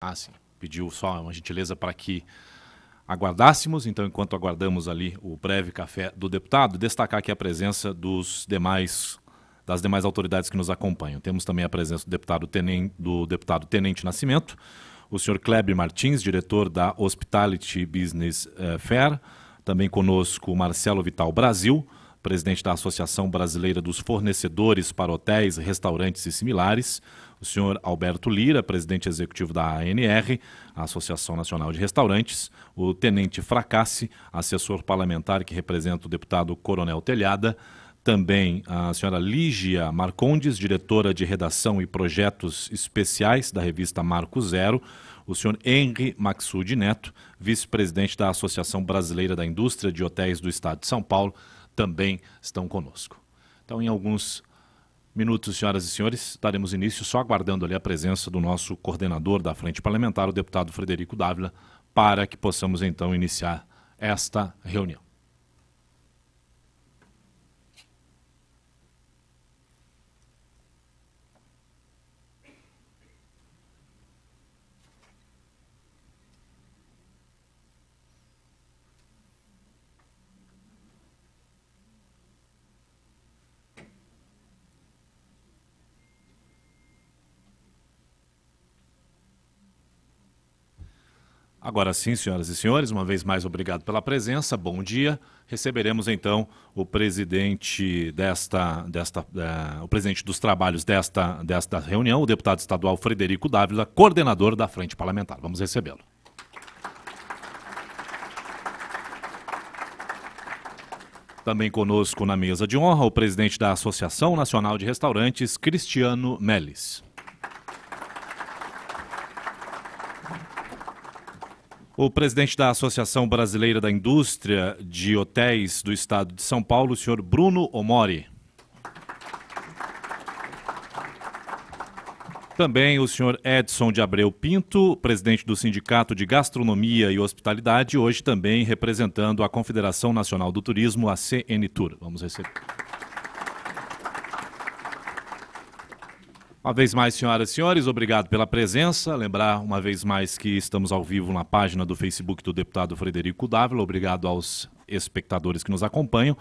Ah, sim. Pediu só uma gentileza para que aguardássemos, então, enquanto aguardamos ali o breve café do deputado, destacar aqui a presença dos demais das demais autoridades que nos acompanham. Temos também a presença do deputado Tenente, do deputado Tenente Nascimento, o senhor Kleber Martins, diretor da Hospitality Business eh, Fair, também conosco o Marcelo Vital Brasil, presidente da Associação Brasileira dos Fornecedores para Hotéis, Restaurantes e Similares, o senhor Alberto Lira, presidente executivo da ANR, Associação Nacional de Restaurantes, o tenente Fracassi, assessor parlamentar que representa o deputado Coronel Telhada, também a senhora Lígia Marcondes, diretora de redação e projetos especiais da revista Marco Zero, o senhor Henry Maxud Neto, vice-presidente da Associação Brasileira da Indústria de Hotéis do Estado de São Paulo, também estão conosco. Então, em alguns minutos, senhoras e senhores, daremos início só aguardando ali a presença do nosso coordenador da Frente Parlamentar, o deputado Frederico Dávila, para que possamos então iniciar esta reunião. Agora sim, senhoras e senhores, uma vez mais obrigado pela presença, bom dia. Receberemos então o presidente desta, desta uh, o presidente dos trabalhos desta, desta reunião, o deputado estadual Frederico Dávila, coordenador da Frente Parlamentar. Vamos recebê-lo. Também conosco na mesa de honra o presidente da Associação Nacional de Restaurantes, Cristiano Melis. O presidente da Associação Brasileira da Indústria de Hotéis do Estado de São Paulo, o senhor Bruno Omori. Também o senhor Edson de Abreu Pinto, presidente do Sindicato de Gastronomia e Hospitalidade, hoje também representando a Confederação Nacional do Turismo, a CNTUR. Vamos receber. Uma vez mais, senhoras e senhores, obrigado pela presença. Lembrar uma vez mais que estamos ao vivo na página do Facebook do deputado Frederico Dávila. Obrigado aos espectadores que nos acompanham.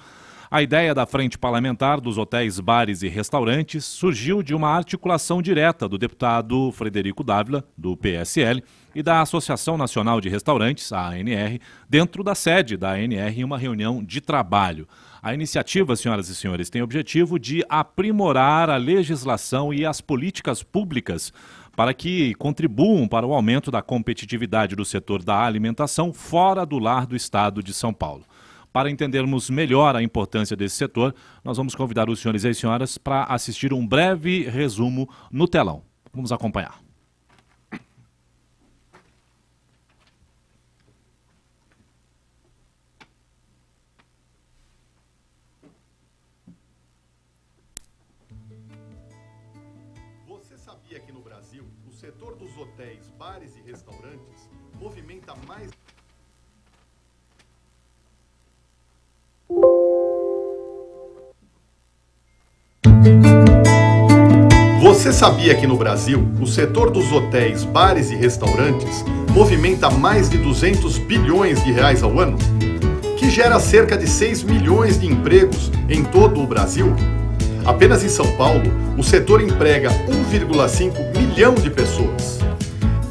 A ideia da Frente Parlamentar dos Hotéis, Bares e Restaurantes surgiu de uma articulação direta do deputado Frederico Dávila, do PSL, e da Associação Nacional de Restaurantes, a ANR, dentro da sede da ANR em uma reunião de trabalho. A iniciativa, senhoras e senhores, tem o objetivo de aprimorar a legislação e as políticas públicas para que contribuam para o aumento da competitividade do setor da alimentação fora do lar do estado de São Paulo. Para entendermos melhor a importância desse setor, nós vamos convidar os senhores e as senhoras para assistir um breve resumo no telão. Vamos acompanhar. Você sabia que no Brasil, o setor dos hotéis, bares e restaurantes movimenta mais de 200 bilhões de reais ao ano? Que gera cerca de 6 milhões de empregos em todo o Brasil? Apenas em São Paulo, o setor emprega 1,5 milhão de pessoas.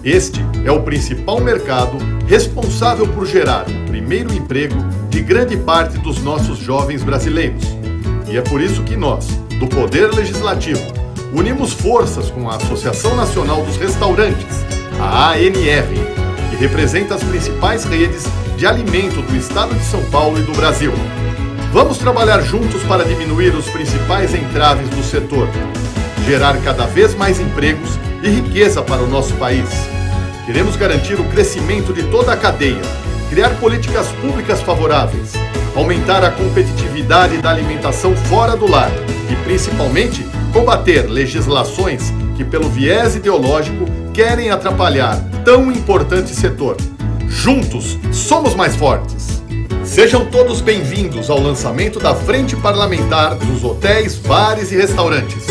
Este é o principal mercado responsável por gerar o primeiro emprego de grande parte dos nossos jovens brasileiros. E é por isso que nós, do Poder Legislativo, unimos forças com a Associação Nacional dos Restaurantes, a ANR, que representa as principais redes de alimento do estado de São Paulo e do Brasil. Vamos trabalhar juntos para diminuir os principais entraves do setor, gerar cada vez mais empregos e riqueza para o nosso país. Queremos garantir o crescimento de toda a cadeia, criar políticas públicas favoráveis, aumentar a competitividade da alimentação fora do lar e, principalmente, combater legislações que, pelo viés ideológico, querem atrapalhar tão importante setor. Juntos, somos mais fortes! Sejam todos bem-vindos ao lançamento da Frente Parlamentar dos Hotéis, Bares e Restaurantes.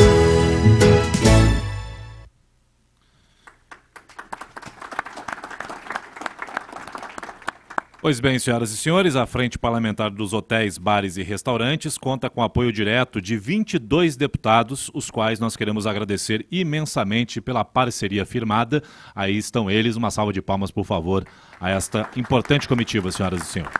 Pois bem, senhoras e senhores, a Frente Parlamentar dos Hotéis, Bares e Restaurantes conta com apoio direto de 22 deputados, os quais nós queremos agradecer imensamente pela parceria firmada. Aí estão eles, uma salva de palmas, por favor, a esta importante comitiva, senhoras e senhores.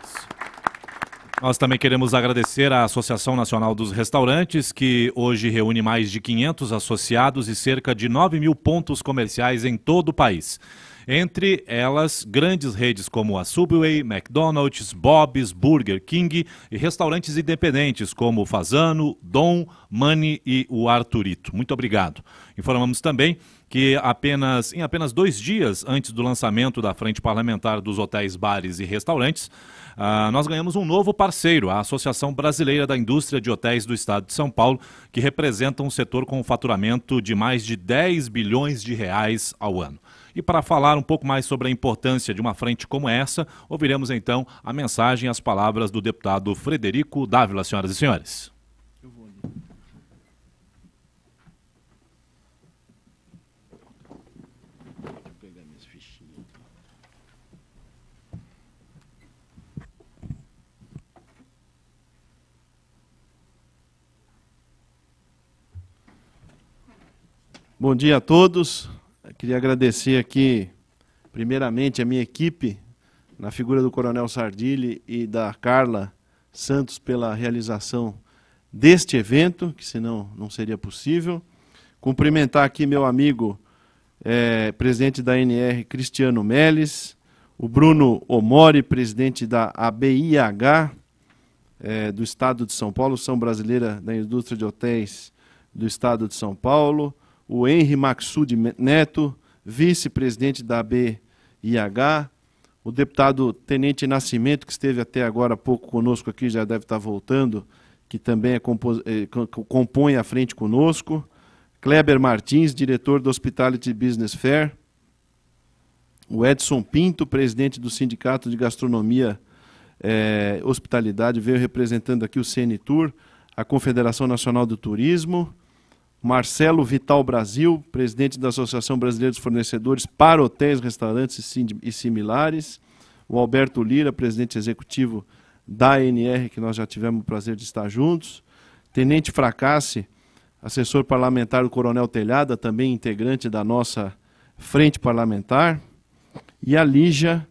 Nós também queremos agradecer à Associação Nacional dos Restaurantes, que hoje reúne mais de 500 associados e cerca de 9 mil pontos comerciais em todo o país. Entre elas, grandes redes como a Subway, McDonald's, Bob's, Burger King e restaurantes independentes como Fazano, Dom, Mani e o Arturito. Muito obrigado. Informamos também que apenas, em apenas dois dias antes do lançamento da Frente Parlamentar dos Hotéis, Bares e Restaurantes, ah, nós ganhamos um novo parceiro, a Associação Brasileira da Indústria de Hotéis do Estado de São Paulo, que representa um setor com um faturamento de mais de 10 bilhões de reais ao ano. E para falar um pouco mais sobre a importância de uma frente como essa, ouviremos então a mensagem e as palavras do deputado Frederico Dávila, senhoras e senhores. Bom dia a todos. Queria agradecer aqui, primeiramente, a minha equipe, na figura do Coronel Sardilli e da Carla Santos, pela realização deste evento, que senão não seria possível. Cumprimentar aqui meu amigo, é, presidente da NR, Cristiano Meles, o Bruno Omori, presidente da ABIH, é, do Estado de São Paulo, São Brasileira da Indústria de Hotéis do Estado de São Paulo, o Henry Maxud Neto, vice-presidente da BIH, o deputado Tenente Nascimento, que esteve até agora há pouco conosco aqui, já deve estar voltando, que também é eh, compõe a frente conosco, Kleber Martins, diretor do Hospitality Business Fair, o Edson Pinto, presidente do Sindicato de Gastronomia eh, Hospitalidade, veio representando aqui o CNTUR, a Confederação Nacional do Turismo, Marcelo Vital Brasil, presidente da Associação Brasileira dos Fornecedores para Hotéis, Restaurantes e Similares. O Alberto Lira, presidente executivo da ANR, que nós já tivemos o prazer de estar juntos. Tenente Fracasse, assessor parlamentar do Coronel Telhada, também integrante da nossa frente parlamentar. E a Lígia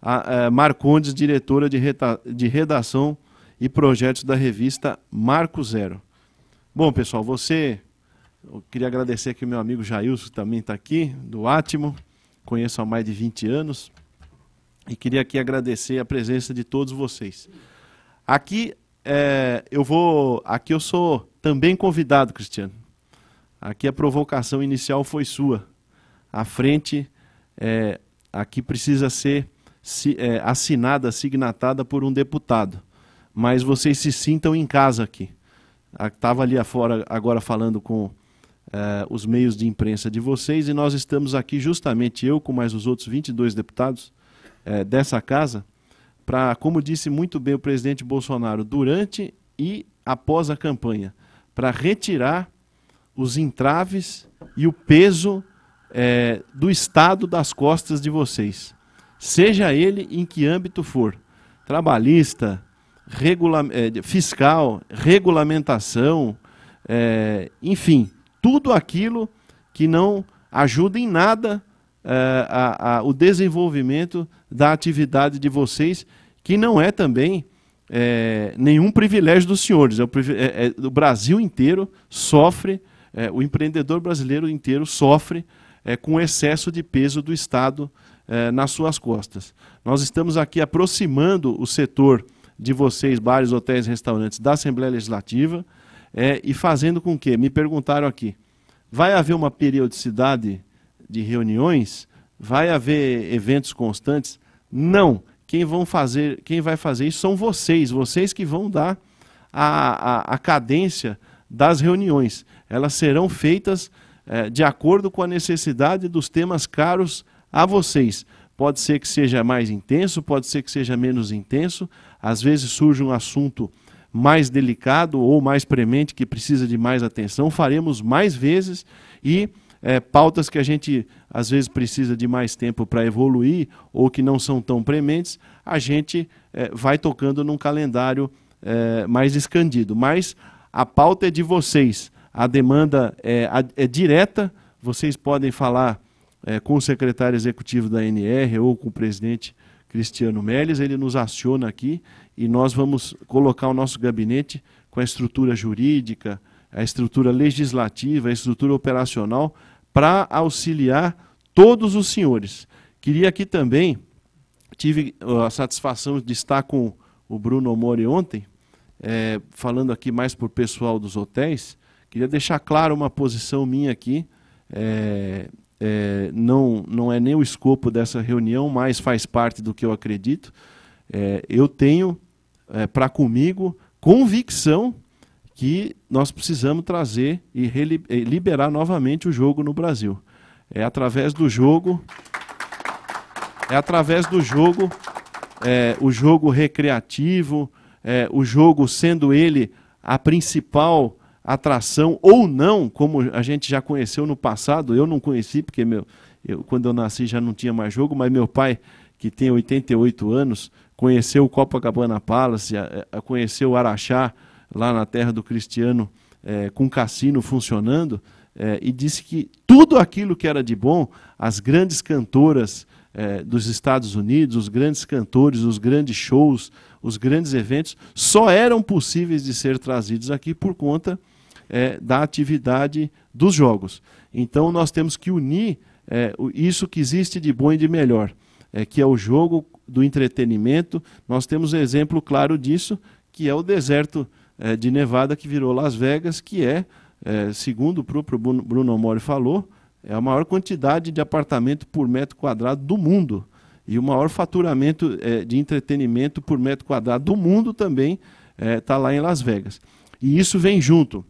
a, a é, Marcondes, diretora de, reta, de redação e projetos da revista Marco Zero. Bom, pessoal, você eu queria agradecer aqui o meu amigo Jailson, que também está aqui, do Atimo, conheço há mais de 20 anos. E queria aqui agradecer a presença de todos vocês. Aqui é, eu vou. Aqui eu sou também convidado, Cristiano. Aqui a provocação inicial foi sua. A frente é, aqui precisa ser se, é, assinada, signatada por um deputado. Mas vocês se sintam em casa aqui. Estava ah, ali afora agora falando com uh, os meios de imprensa de vocês e nós estamos aqui justamente eu com mais os outros 22 deputados uh, dessa casa para, como disse muito bem o presidente Bolsonaro, durante e após a campanha, para retirar os entraves e o peso eh, do Estado das costas de vocês, seja ele em que âmbito for, trabalhista, regula fiscal, regulamentação, é, enfim, tudo aquilo que não ajuda em nada uh, a, a, o desenvolvimento da atividade de vocês, que não é também é, nenhum privilégio dos senhores. É o, é, é, o, Brasil inteiro sofre, eh, o empreendedor brasileiro inteiro sofre com o excesso de peso do Estado nas suas costas. Nós estamos aqui aproximando o setor de vocês, bares, hotéis, restaurantes, da Assembleia Legislativa é, e fazendo com que, me perguntaram aqui, vai haver uma periodicidade de reuniões? Vai haver eventos constantes? Não. Quem, vão fazer, quem vai fazer isso são vocês, vocês que vão dar a, a, a cadência das reuniões. Elas serão feitas é, de acordo com a necessidade dos temas caros a vocês. Pode ser que seja mais intenso, pode ser que seja menos intenso. Às vezes surge um assunto mais delicado ou mais premente, que precisa de mais atenção, faremos mais vezes e é, pautas que a gente às vezes precisa de mais tempo para evoluir ou que não são tão prementes, a gente é, vai tocando num calendário é, mais escandido. Mas a pauta é de vocês, a demanda é, é direta, vocês podem falar é, com o secretário executivo da NR ou com o presidente Cristiano Melles, ele nos aciona aqui e nós vamos colocar o nosso gabinete com a estrutura jurídica, a estrutura legislativa, a estrutura operacional para auxiliar todos os senhores. Queria aqui também, tive a satisfação de estar com o Bruno Omori ontem, é, falando aqui mais para o pessoal dos hotéis, queria deixar claro uma posição minha aqui, é, é, não, não é nem o escopo dessa reunião, mas faz parte do que eu acredito. É, eu tenho é, para comigo convicção que nós precisamos trazer e liberar novamente o jogo no Brasil. É através do jogo, é através do jogo, é, o jogo recreativo, é, o jogo sendo ele a principal atração ou não, como a gente já conheceu no passado, eu não conheci, porque meu, eu, quando eu nasci já não tinha mais jogo, mas meu pai, que tem 88 anos, conheceu o Copacabana Palace, a, a, conheceu o Araxá, lá na terra do Cristiano, é, com cassino funcionando, é, e disse que tudo aquilo que era de bom, as grandes cantoras é, dos Estados Unidos, os grandes cantores, os grandes shows, os grandes eventos, só eram possíveis de ser trazidos aqui por conta é, da atividade dos jogos. Então nós temos que unir é, isso que existe de bom e de melhor, é, que é o jogo do entretenimento. Nós temos um exemplo claro disso, que é o deserto é, de Nevada que virou Las Vegas, que é, é segundo o próprio Bruno Mori falou, é a maior quantidade de apartamento por metro quadrado do mundo. E o maior faturamento é, de entretenimento por metro quadrado do mundo também está é, tá lá em Las Vegas. E isso vem junto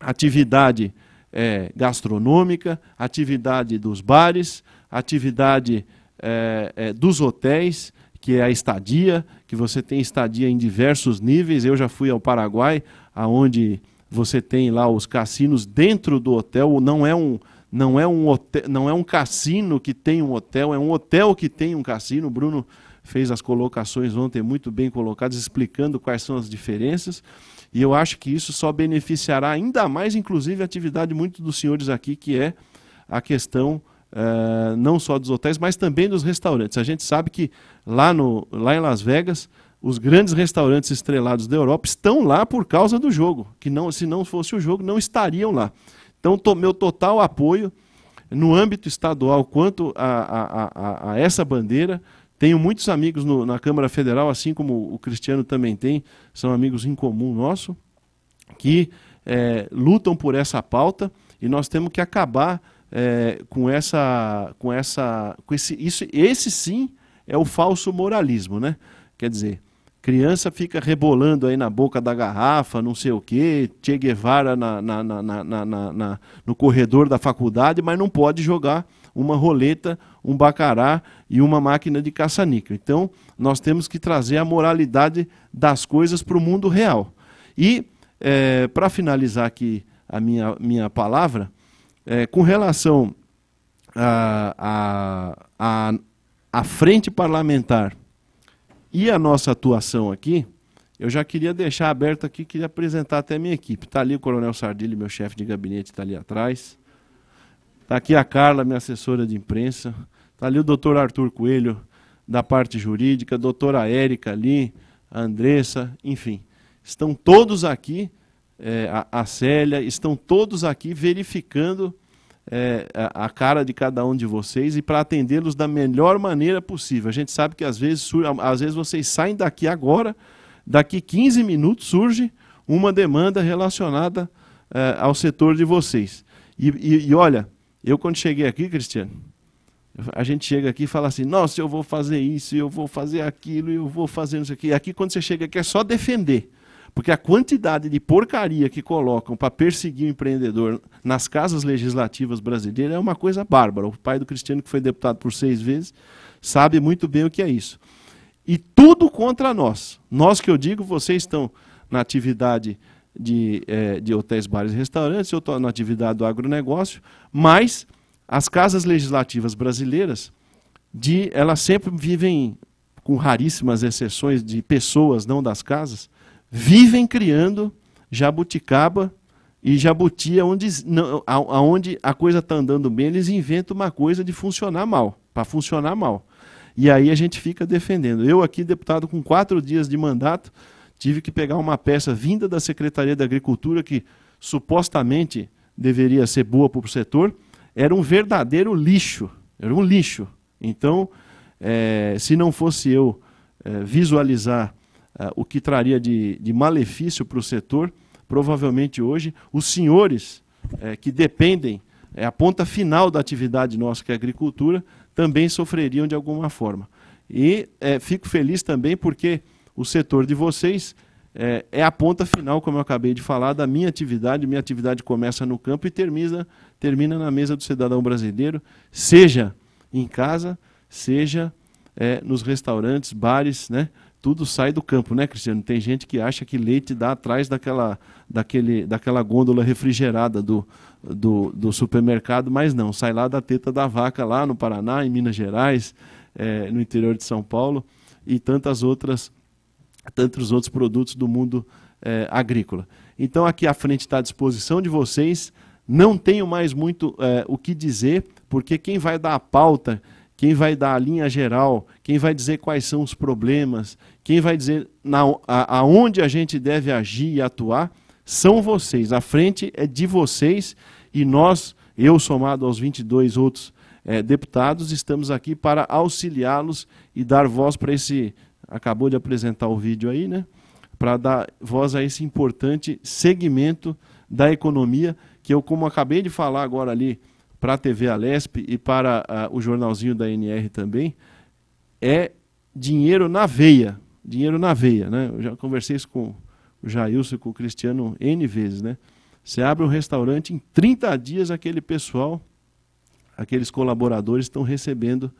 atividade é, gastronômica, atividade dos bares, atividade é, é, dos hotéis, que é a estadia, que você tem estadia em diversos níveis. Eu já fui ao Paraguai, aonde você tem lá os cassinos dentro do hotel, não é um não é um hotel, não é um cassino que tem um hotel, é um hotel que tem um cassino. O Bruno fez as colocações ontem muito bem colocadas, explicando quais são as diferenças. E eu acho que isso só beneficiará ainda mais, inclusive, a atividade muito dos senhores aqui, que é a questão uh, não só dos hotéis, mas também dos restaurantes. A gente sabe que lá, no, lá em Las Vegas, os grandes restaurantes estrelados da Europa estão lá por causa do jogo, que não, se não fosse o jogo, não estariam lá. Então, to, meu total apoio no âmbito estadual quanto a, a, a, a essa bandeira tenho muitos amigos no, na Câmara Federal, assim como o Cristiano também tem, são amigos em comum nosso, que é, lutam por essa pauta e nós temos que acabar é, com essa. com essa. com esse. Isso, esse sim é o falso moralismo, né? Quer dizer, criança fica rebolando aí na boca da garrafa, não sei o quê, Che Guevara na, na, na, na no corredor da faculdade, mas não pode jogar uma roleta, um bacará e uma máquina de caça-níquel. Então, nós temos que trazer a moralidade das coisas para o mundo real. E, é, eh, para finalizar aqui a minha, minha palavra, é, com relação à a, a, a, frente parlamentar e a nossa atuação aqui, eu já queria deixar aberto aqui, queria apresentar até a minha equipe. Está ali o Coronel Sardilli, meu chefe de gabinete, está ali atrás. Está aqui a Carla, minha assessora de imprensa. Está ali o doutor Arthur Coelho, da parte jurídica, doutora Érica ali, a Andressa, enfim. Estão todos aqui, é, a, a Célia, estão todos aqui verificando é, a, a, cara de cada um de vocês e para atendê-los da melhor maneira possível. A gente sabe que às vezes, às vezes vocês saem daqui agora, daqui 15 minutos surge uma demanda relacionada é, ao setor de vocês. e, e, e olha, eu, quando cheguei aqui, Cristiano, a gente chega aqui e fala assim: nossa, eu vou fazer isso, eu vou fazer aquilo, eu vou fazer isso aqui. E aqui, quando você chega aqui, é só defender. Porque a quantidade de porcaria que colocam para perseguir o empreendedor nas casas legislativas brasileiras é uma coisa bárbara. O pai do Cristiano, que foi deputado por seis vezes, sabe muito bem o que é isso. E tudo contra nós. Nós que eu digo, vocês estão na atividade de, é, de hotéis, bares e restaurantes, eu estou na atividade do agronegócio, mas as casas legislativas brasileiras, de, elas sempre vivem, com raríssimas exceções de pessoas, não das casas, vivem criando jabuticaba e jabuti, onde, não, aonde a coisa está andando bem, eles inventam uma coisa de funcionar mal, para funcionar mal. E aí a gente fica defendendo. Eu aqui, deputado com quatro dias de mandato, tive que pegar uma peça vinda da Secretaria da Agricultura, que supostamente deveria ser boa para o setor, era um verdadeiro lixo. Era um lixo. Então, é, se não fosse eu é, visualizar é, o que traria de, de malefício para o setor, provavelmente hoje os senhores é, que dependem, é a ponta final da atividade nossa, que é a agricultura, também sofreriam de alguma forma. E é, fico feliz também porque o setor de vocês é, é, a ponta final, como eu acabei de falar, da minha atividade. Minha atividade começa no campo e termina, termina na mesa do cidadão brasileiro, seja em casa, seja é, nos restaurantes, bares, né? Tudo sai do campo, né, Cristiano? Tem gente que acha que leite dá atrás daquela, daquele, daquela gôndola refrigerada do, do, do supermercado, mas não, sai lá da teta da vaca, lá no Paraná, em Minas Gerais, é, no interior de São Paulo e tantas outras tantos outros produtos do mundo é, agrícola. Então, aqui à frente está à disposição de vocês. Não tenho mais muito é, o que dizer, porque quem vai dar a pauta, quem vai dar a linha geral, quem vai dizer quais são os problemas, quem vai dizer na, a, aonde a gente deve agir e atuar, são vocês. A frente é de vocês e nós, eu somado aos 22 outros é, deputados, estamos aqui para auxiliá-los e dar voz para esse acabou de apresentar o vídeo aí, né? Para dar voz a esse importante segmento da economia, que eu, como acabei de falar agora ali para a TV Alesp e para a, ah, o jornalzinho da NR também, é dinheiro na veia. Dinheiro na veia, né? Eu já conversei isso com o Jailson e com o Cristiano N vezes, né? Você abre um restaurante, em 30 dias aquele pessoal, aqueles colaboradores estão recebendo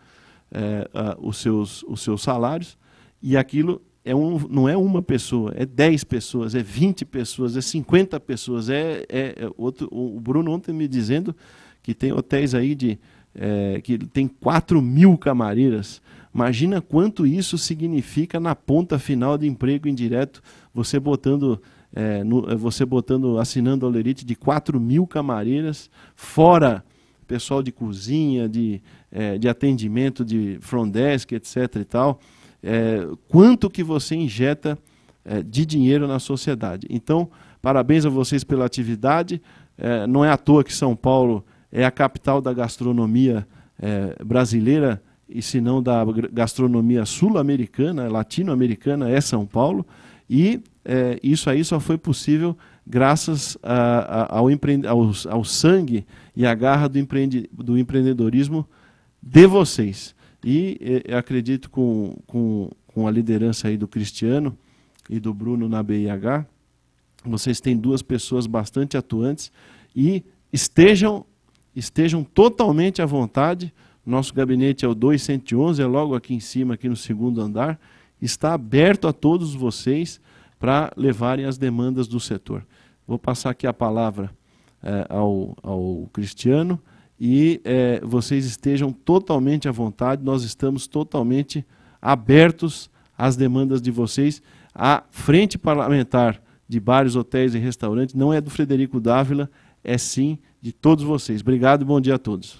é, os, seus, os seus salários e aquilo é um, não é uma pessoa, é 10 pessoas, é 20 pessoas, é 50 pessoas. É, é, é outro, o Bruno ontem me dizendo que tem hotéis aí de, é, que tem 4 mil camareiras. Imagina quanto isso significa na ponta final de emprego indireto, você botando, é, no, é, você botando, assinando o Olerite de 4 mil camareiras, fora pessoal de cozinha, de, é, de atendimento, de front desk, etc. e tal é, quanto que você injeta é, de dinheiro na sociedade. Então, parabéns a vocês pela atividade. É, não é à toa que São Paulo é a capital da gastronomia é, brasileira e se não da gastronomia sul-americana, latino-americana, é São Paulo. E é, isso aí só foi possível graças a, a, ao, ao, ao, sangue e à garra do, empreende... do empreendedorismo de vocês. E eh, acredito com, com, com a liderança aí do Cristiano e do Bruno na BIH, vocês têm duas pessoas bastante atuantes e estejam, estejam totalmente à vontade. Nosso gabinete é o 211, é logo aqui em cima, aqui no segundo andar. Está aberto a todos vocês para levarem as demandas do setor. Vou passar aqui a palavra eh, ao, ao Cristiano e é, vocês estejam totalmente à vontade, nós estamos totalmente abertos às demandas de vocês. A frente parlamentar de bares, hotéis e restaurantes não é do Frederico Dávila, é sim de todos vocês. Obrigado e bom dia a todos.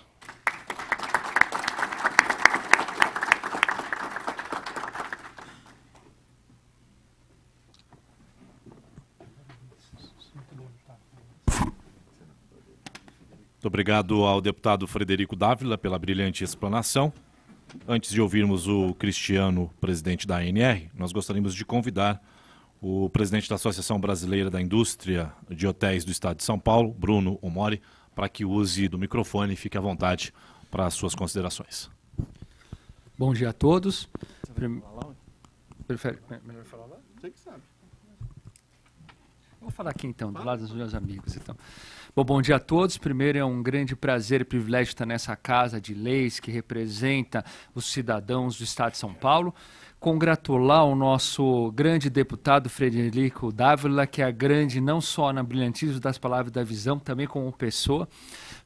obrigado ao deputado Frederico Dávila pela brilhante explanação. Antes de ouvirmos o Cristiano, presidente da ANR, nós gostaríamos de convidar o presidente da Associação Brasileira da Indústria de Hotéis do Estado de São Paulo, Bruno Omori, para que use do microfone e fique à vontade para as suas considerações. Bom dia a todos. Prefere, Vou falar aqui então, do lado dos meus amigos. Então. Bom, bom dia a todos. Primeiro, é um grande prazer e privilégio estar nessa casa de leis que representa os cidadãos do Estado de São Paulo. Congratular o nosso grande deputado Frederico Dávila, que é grande não só na brilhantismo das palavras da visão, também como pessoa.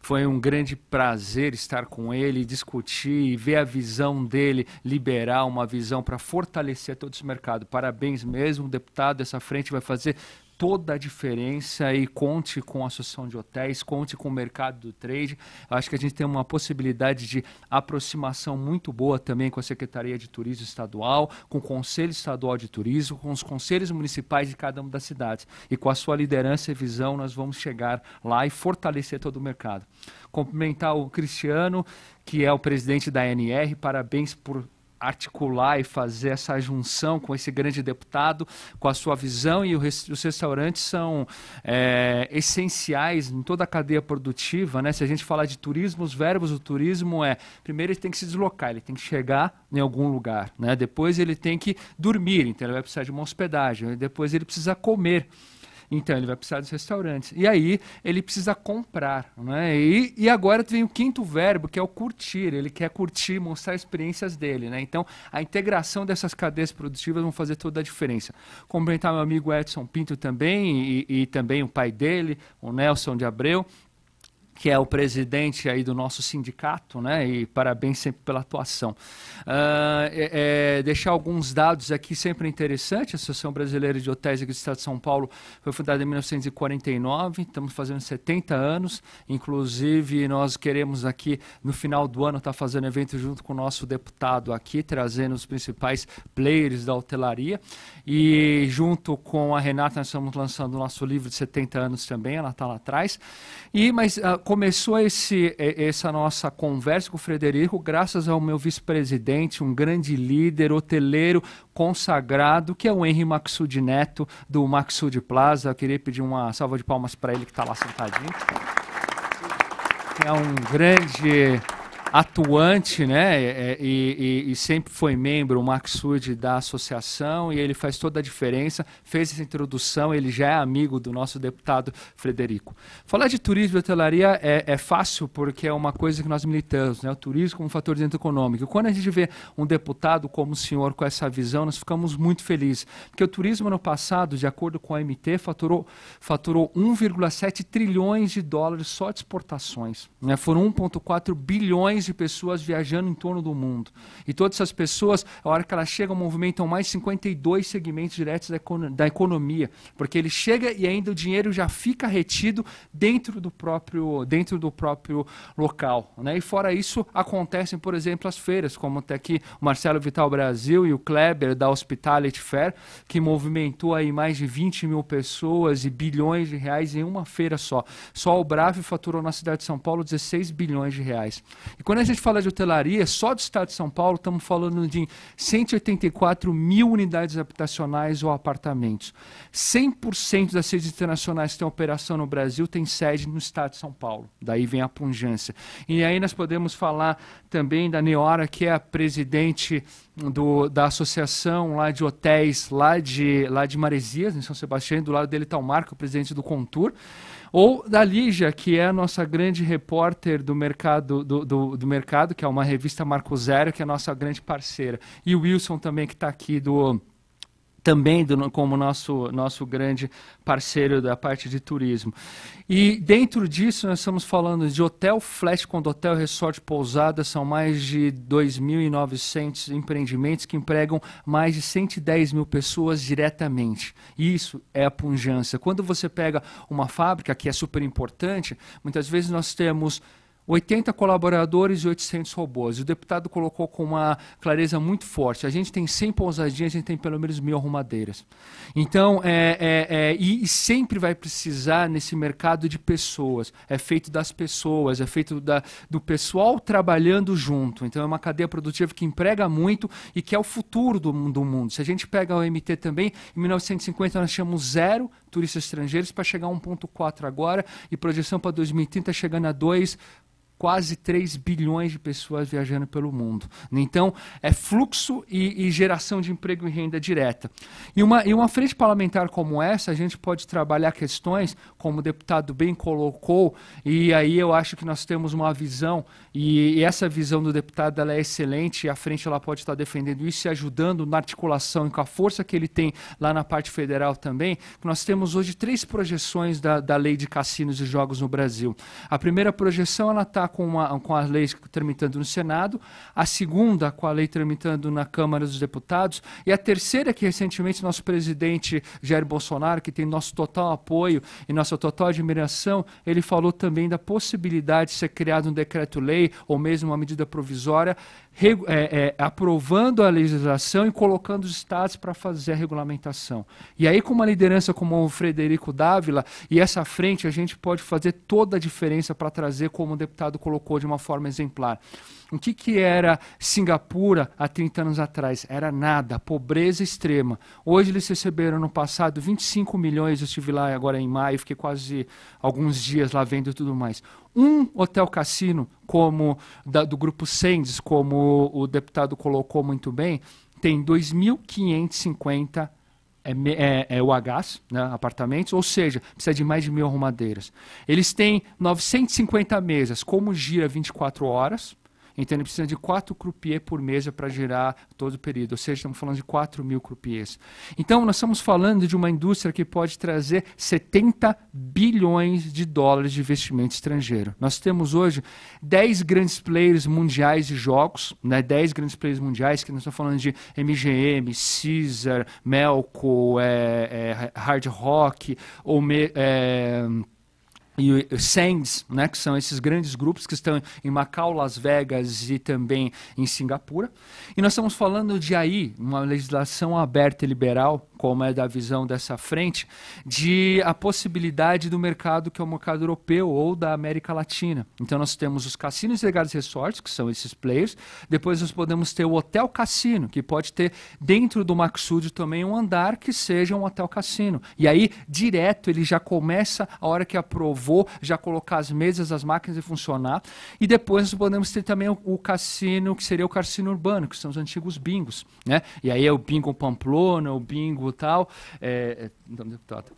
Foi um grande prazer estar com ele, discutir e ver a visão dele, liberar uma visão para fortalecer todo esse mercado. Parabéns mesmo, deputado. Essa frente vai fazer toda a diferença e conte com a Associação de Hotéis, conte com o mercado do trade. Acho que a gente tem uma possibilidade de aproximação muito boa também com a Secretaria de Turismo Estadual, com o Conselho Estadual de Turismo, com os conselhos municipais de cada uma das cidades. E com a sua liderança e visão, nós vamos chegar lá e fortalecer todo o mercado. Cumprimentar o Cristiano, que é o presidente da ANR, parabéns por articular e fazer essa junção com esse grande deputado, com a sua visão, e os restaurantes são é, essenciais em toda a cadeia produtiva. Né? Se a gente falar de turismo, os verbos do turismo é, primeiro ele tem que se deslocar, ele tem que chegar em algum lugar, né? depois ele tem que dormir, então ele vai precisar de uma hospedagem, depois ele precisa comer. Então ele vai precisar dos restaurantes. E aí ele precisa comprar. Né? E, e agora vem o quinto verbo, que é o curtir. Ele quer curtir, mostrar experiências dele. Né? Então a integração dessas cadeias produtivas vão fazer toda a diferença. Cumprimentar meu amigo Edson Pinto também, e, e também o pai dele, o Nelson de Abreu que é o presidente aí do nosso sindicato, né? E parabéns sempre pela atuação. Uh, é, é, deixar alguns dados aqui sempre interessante. A Associação Brasileira de Hotéis aqui do Estado de São Paulo foi fundada em 1949. Estamos fazendo 70 anos. Inclusive nós queremos aqui no final do ano estar tá fazendo evento junto com o nosso deputado aqui, trazendo os principais players da hotelaria e junto com a Renata nós estamos lançando o nosso livro de 70 anos também. Ela está lá atrás. E mas uh, começou esse, essa nossa conversa com o Frederico graças ao meu vice-presidente, um grande líder, hoteleiro consagrado, que é o Henri Maxud Neto, do Maxud Plaza. Eu queria pedir uma salva de palmas para ele que está lá sentadinho. É um grande atuante, né? É, é, e, e, e, sempre foi membro, o Max Sud, da associação, e ele faz toda a diferença. Fez essa introdução, ele já é amigo do nosso deputado Frederico. Falar de turismo e hotelaria é, é fácil, porque é uma coisa que nós militamos, né? O turismo como um fator de econômico. Quando a gente vê um deputado como o senhor com essa visão, nós ficamos muito felizes. Porque o turismo no passado, de acordo com a MT, faturou, faturou 1,7 trilhões de dólares só de exportações. Né? Foram 1,4 bilhões milhões de pessoas viajando em torno do mundo. E todas essas pessoas, a hora que elas chegam, movimentam mais 52 segmentos diretos da, da economia, porque ele chega e ainda o dinheiro já fica retido dentro do próprio, dentro do próprio local. Né? E fora isso, acontecem, por exemplo, as feiras, como até aqui o Marcelo Vital Brasil e o Kleber da Hospitality Fair, que movimentou aí mais de 20 mil pessoas e bilhões de reais em uma feira só. Só o Brave faturou na cidade de São Paulo 16 bilhões de reais. E quando a gente fala de hotelaria, só do estado de São Paulo, estamos falando de 184 mil unidades habitacionais ou apartamentos. 100% das sedes internacionais que têm operação no Brasil têm sede no estado de São Paulo. Daí vem a pungência. E aí nós podemos falar também da Neora, que é a presidente do, da associação lá de hotéis, lá de, lá de Maresias, em São Sebastião, do lado dele está o Marco, presidente do Contur. Ou da Lígia, que é a nossa grande repórter do mercado, do, do, do mercado, que é uma revista Marco Zero, que é a nossa grande parceira. E o Wilson também, que está aqui do também do, como nosso, nosso grande parceiro da parte de turismo. E dentro disso, nós estamos falando de hotel flash, quando hotel, resort, pousada, são mais de 2.900 empreendimentos que empregam mais de 110 mil pessoas diretamente. Isso é a punjança. Quando você pega uma fábrica, que é super importante, muitas vezes nós temos 80 colaboradores e 800 robôs. O deputado colocou com uma clareza muito forte. A gente tem 100 pousadinhas, a gente tem pelo menos mil arrumadeiras. Então, é, é, é, e, e, sempre vai precisar nesse mercado de pessoas. É feito das pessoas, é feito da, do pessoal trabalhando junto. Então, é uma cadeia produtiva que emprega muito e que é o futuro do, do mundo. Se a gente pega o MT também, em 1950 nós tínhamos zero turistas estrangeiros para chegar a 1,4 agora e projeção para 2030 chegando a 2 quase 3 bilhões de pessoas viajando pelo mundo. Então, é fluxo e, e geração de emprego e renda direta. E uma, e uma frente parlamentar como essa, a gente pode trabalhar questões, como o deputado bem colocou, e aí eu acho que nós temos uma visão, e, e essa visão do deputado ela é excelente, e a frente ela pode estar defendendo isso e ajudando na articulação e com a força que ele tem lá na parte federal também, nós temos hoje três projeções da, da lei de cassinos e jogos no Brasil. A primeira projeção, ela está com, uma, com as leis tramitando no Senado, a segunda com a lei tramitando na Câmara dos Deputados, e a terceira que recentemente nosso presidente Jair Bolsonaro, que tem nosso total apoio e nossa total admiração, ele falou também da possibilidade de ser criado um decreto-lei ou mesmo uma medida provisória é, é, aprovando a legislação e colocando os estados para fazer a regulamentação. E aí, com uma liderança como o Frederico Dávila e essa frente, a gente pode fazer toda a diferença para trazer, como o deputado colocou, de uma forma exemplar. O que, que era Singapura há 30 anos atrás? Era nada, pobreza extrema. Hoje eles receberam no passado 25 milhões, eu estive lá agora em maio, fiquei quase alguns dias lá vendo e tudo mais um hotel cassino, como da, do grupo Sendes, como o deputado colocou muito bem, tem 2.550 é, é, é, é UHs, né, apartamentos, ou seja, precisa de mais de mil arrumadeiras. Eles têm 950 mesas, como gira 24 horas, então ele precisa de quatro croupiers por mesa para girar todo o período. Ou seja, estamos falando de 4 mil croupiers. Então nós estamos falando de uma indústria que pode trazer 70 bilhões de dólares de investimento estrangeiro. Nós temos hoje 10 grandes players mundiais de jogos, né? 10 grandes players mundiais, que nós estamos falando de MGM, Caesar, Melco, é, é, Hard Rock, ou... É, e os SENDs, né, que são esses grandes grupos que estão em Macau, Las Vegas e também em Singapura. E nós estamos falando de aí, uma legislação aberta e liberal, como é da visão dessa frente, de a possibilidade do mercado que é o mercado europeu ou da América Latina. Então nós temos os cassinos legais resorts, que são esses players, depois nós podemos ter o hotel cassino, que pode ter dentro do Maxud também um andar que seja um hotel cassino. E aí, direto, ele já começa, a hora que aprovou, já colocar as mesas, as máquinas e funcionar. E depois nós podemos ter também o, o cassino, que seria o cassino urbano, que são os antigos bingos. Né? E aí é o bingo Pamplona, o bingo tal. É, então, é, tá, deputado. Tá.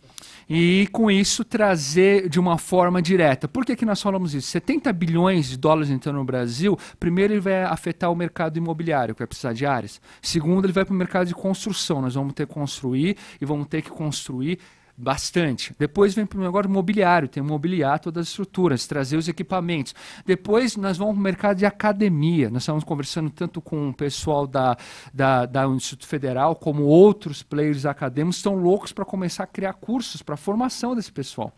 E com isso trazer de uma forma direta. Por que, que nós falamos isso? 70 bilhões de dólares entrando no Brasil, primeiro ele vai afetar o mercado imobiliário, que vai precisar de áreas. Segundo, ele vai para o mercado de construção. Nós vamos ter que construir e vamos ter que construir bastante. Depois vem para o negócio mobiliário, tem que mobiliar todas as estruturas, trazer os equipamentos. Depois nós vamos para o mercado de academia. Nós estamos conversando tanto com o pessoal da, da, da Instituto Federal como outros players acadêmicos estão loucos para começar a criar cursos para formação desse pessoal.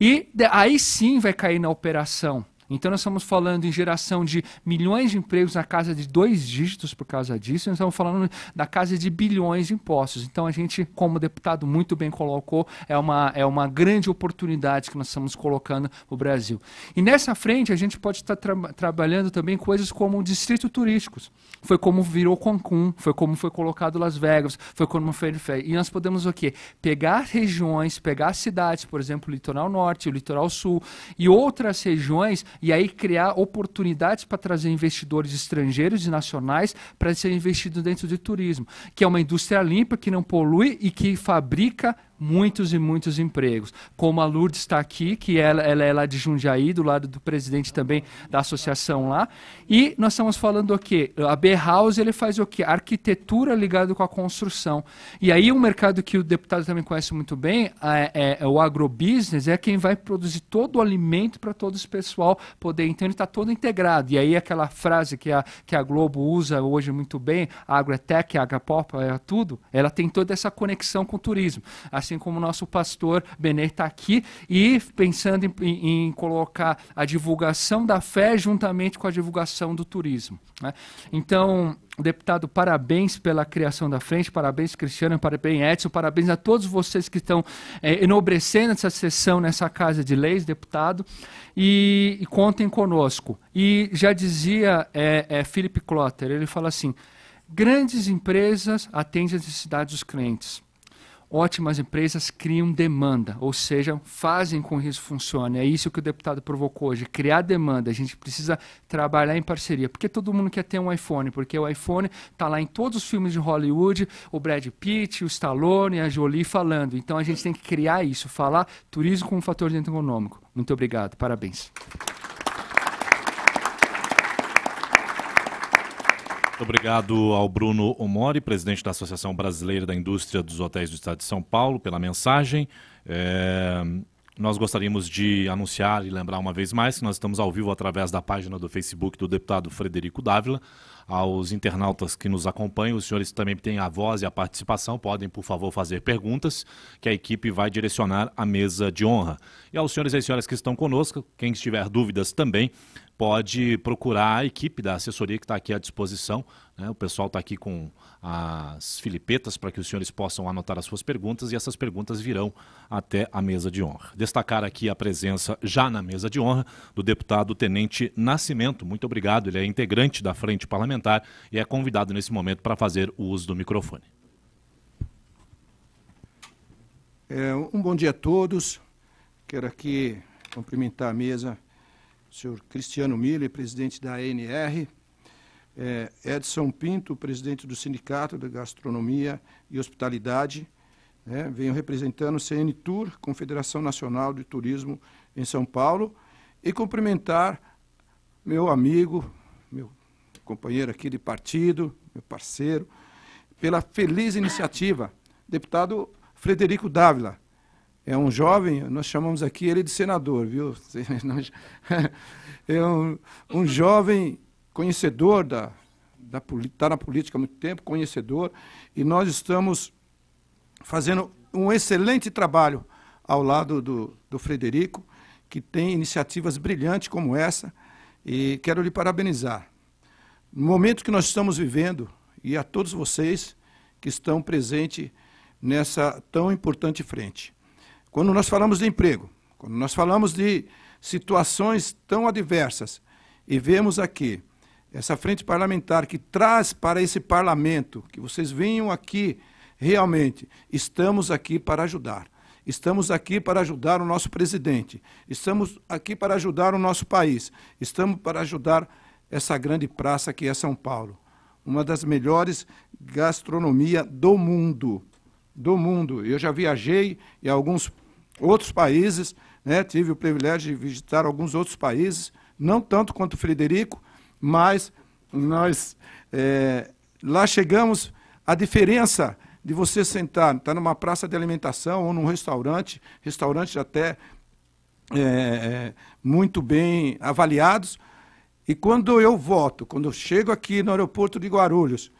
E aí sim vai cair na operação então nós estamos falando em geração de milhões de empregos na casa de dois dígitos por causa disso, nós estamos falando da casa de bilhões de impostos. Então a gente, como o deputado muito bem colocou, é uma, é uma grande oportunidade que nós estamos colocando o Brasil. E nessa frente a gente pode estar tra trabalhando também coisas como distritos turísticos. Foi como virou Cancún, foi como foi colocado Las Vegas, foi como foi feito. E nós podemos o quê? Pegar regiões, pegar cidades, por exemplo, o litoral norte, o litoral sul e outras regiões e aí criar oportunidades para trazer investidores estrangeiros e nacionais para serem investidos dentro de turismo, que é uma indústria limpa, que não polui e que fabrica muitos e muitos empregos. Como a Lourdes está aqui, que ela, ela é lá de Jundiaí, do lado do presidente também da associação lá. E nós estamos falando o quê? A B House ele faz o quê? Arquitetura ligada com a construção. E aí um mercado que o deputado também conhece muito bem, é, é, é o agrobusiness, é quem vai produzir todo o alimento para todo esse pessoal poder. Então ele está todo integrado. E aí aquela frase que a, que a Globo usa hoje muito bem, agrotech, agropop, é é, é tudo, ela tem toda essa conexão com o turismo. Assim, assim como o nosso pastor Benê está aqui, e pensando em, em, colocar a divulgação da fé juntamente com a divulgação do turismo. Né? Então, deputado, parabéns pela criação da frente, parabéns Cristiano, parabéns Edson, parabéns a todos vocês que estão é, enobrecendo essa sessão nessa Casa de Leis, deputado, e, e contem conosco. E já dizia é, é, Felipe Klotter, ele fala assim, grandes empresas atendem às necessidades dos clientes ótimas empresas criam demanda, ou seja, fazem com que isso funcione. É isso que o deputado provocou hoje, criar demanda. A gente precisa trabalhar em parceria, porque todo mundo quer ter um iPhone, porque o iPhone está lá em todos os filmes de Hollywood, o Brad Pitt, o Stallone, a Jolie falando. Então a gente tem que criar isso, falar turismo como fator fator econômico. Muito obrigado, parabéns. Muito obrigado ao Bruno Omori, presidente da Associação Brasileira da Indústria dos Hotéis do Estado de São Paulo, pela mensagem. É... Nós gostaríamos de anunciar e lembrar uma vez mais que nós estamos ao vivo através da página do Facebook do deputado Frederico Dávila. Aos internautas que nos acompanham, os senhores também têm a voz e a participação, podem, por favor, fazer perguntas que a equipe vai direcionar à mesa de honra. E aos senhores e senhoras que estão conosco, quem tiver dúvidas também, pode procurar a equipe da assessoria que está aqui à disposição. Né? O pessoal está aqui com as filipetas para que os senhores possam anotar as suas perguntas e essas perguntas virão até a mesa de honra. Destacar aqui a presença já na mesa de honra do deputado Tenente Nascimento. Muito obrigado. Ele é integrante da Frente Parlamentar e é convidado nesse momento para fazer o uso do microfone. É, um bom dia a todos. Quero aqui cumprimentar a mesa senhor Cristiano Miller, presidente da ANR, é, Edson Pinto, presidente do Sindicato de Gastronomia e Hospitalidade, né, venho representando o CN Tour, Confederação Nacional de Turismo em São Paulo, e cumprimentar meu amigo, meu companheiro aqui de partido, meu parceiro, pela feliz iniciativa, deputado Frederico Dávila, é um jovem, nós chamamos aqui ele de senador, viu? É um, um jovem conhecedor da, da está na política há muito tempo, conhecedor, e nós estamos fazendo um excelente trabalho ao lado do, do Frederico, que tem iniciativas brilhantes como essa, e quero lhe parabenizar. No momento que nós estamos vivendo, e a todos vocês que estão presentes nessa tão importante frente. Quando nós falamos de emprego, quando nós falamos de situações tão adversas e vemos aqui essa frente parlamentar que traz para esse parlamento que vocês venham aqui realmente, estamos aqui para ajudar. Estamos aqui para ajudar o nosso presidente. Estamos aqui para ajudar o nosso país. Estamos para ajudar essa grande praça que é São Paulo, uma das melhores gastronomia do mundo, do mundo. Eu já viajei e alguns outros países, né? tive o privilégio de visitar alguns outros países, não tanto quanto o Frederico, mas nós é, lá chegamos, a diferença de você sentar, estar tá numa praça de alimentação ou num restaurante, restaurantes até é, muito bem avaliados, e quando eu voto, quando eu chego aqui no aeroporto de Guarulhos,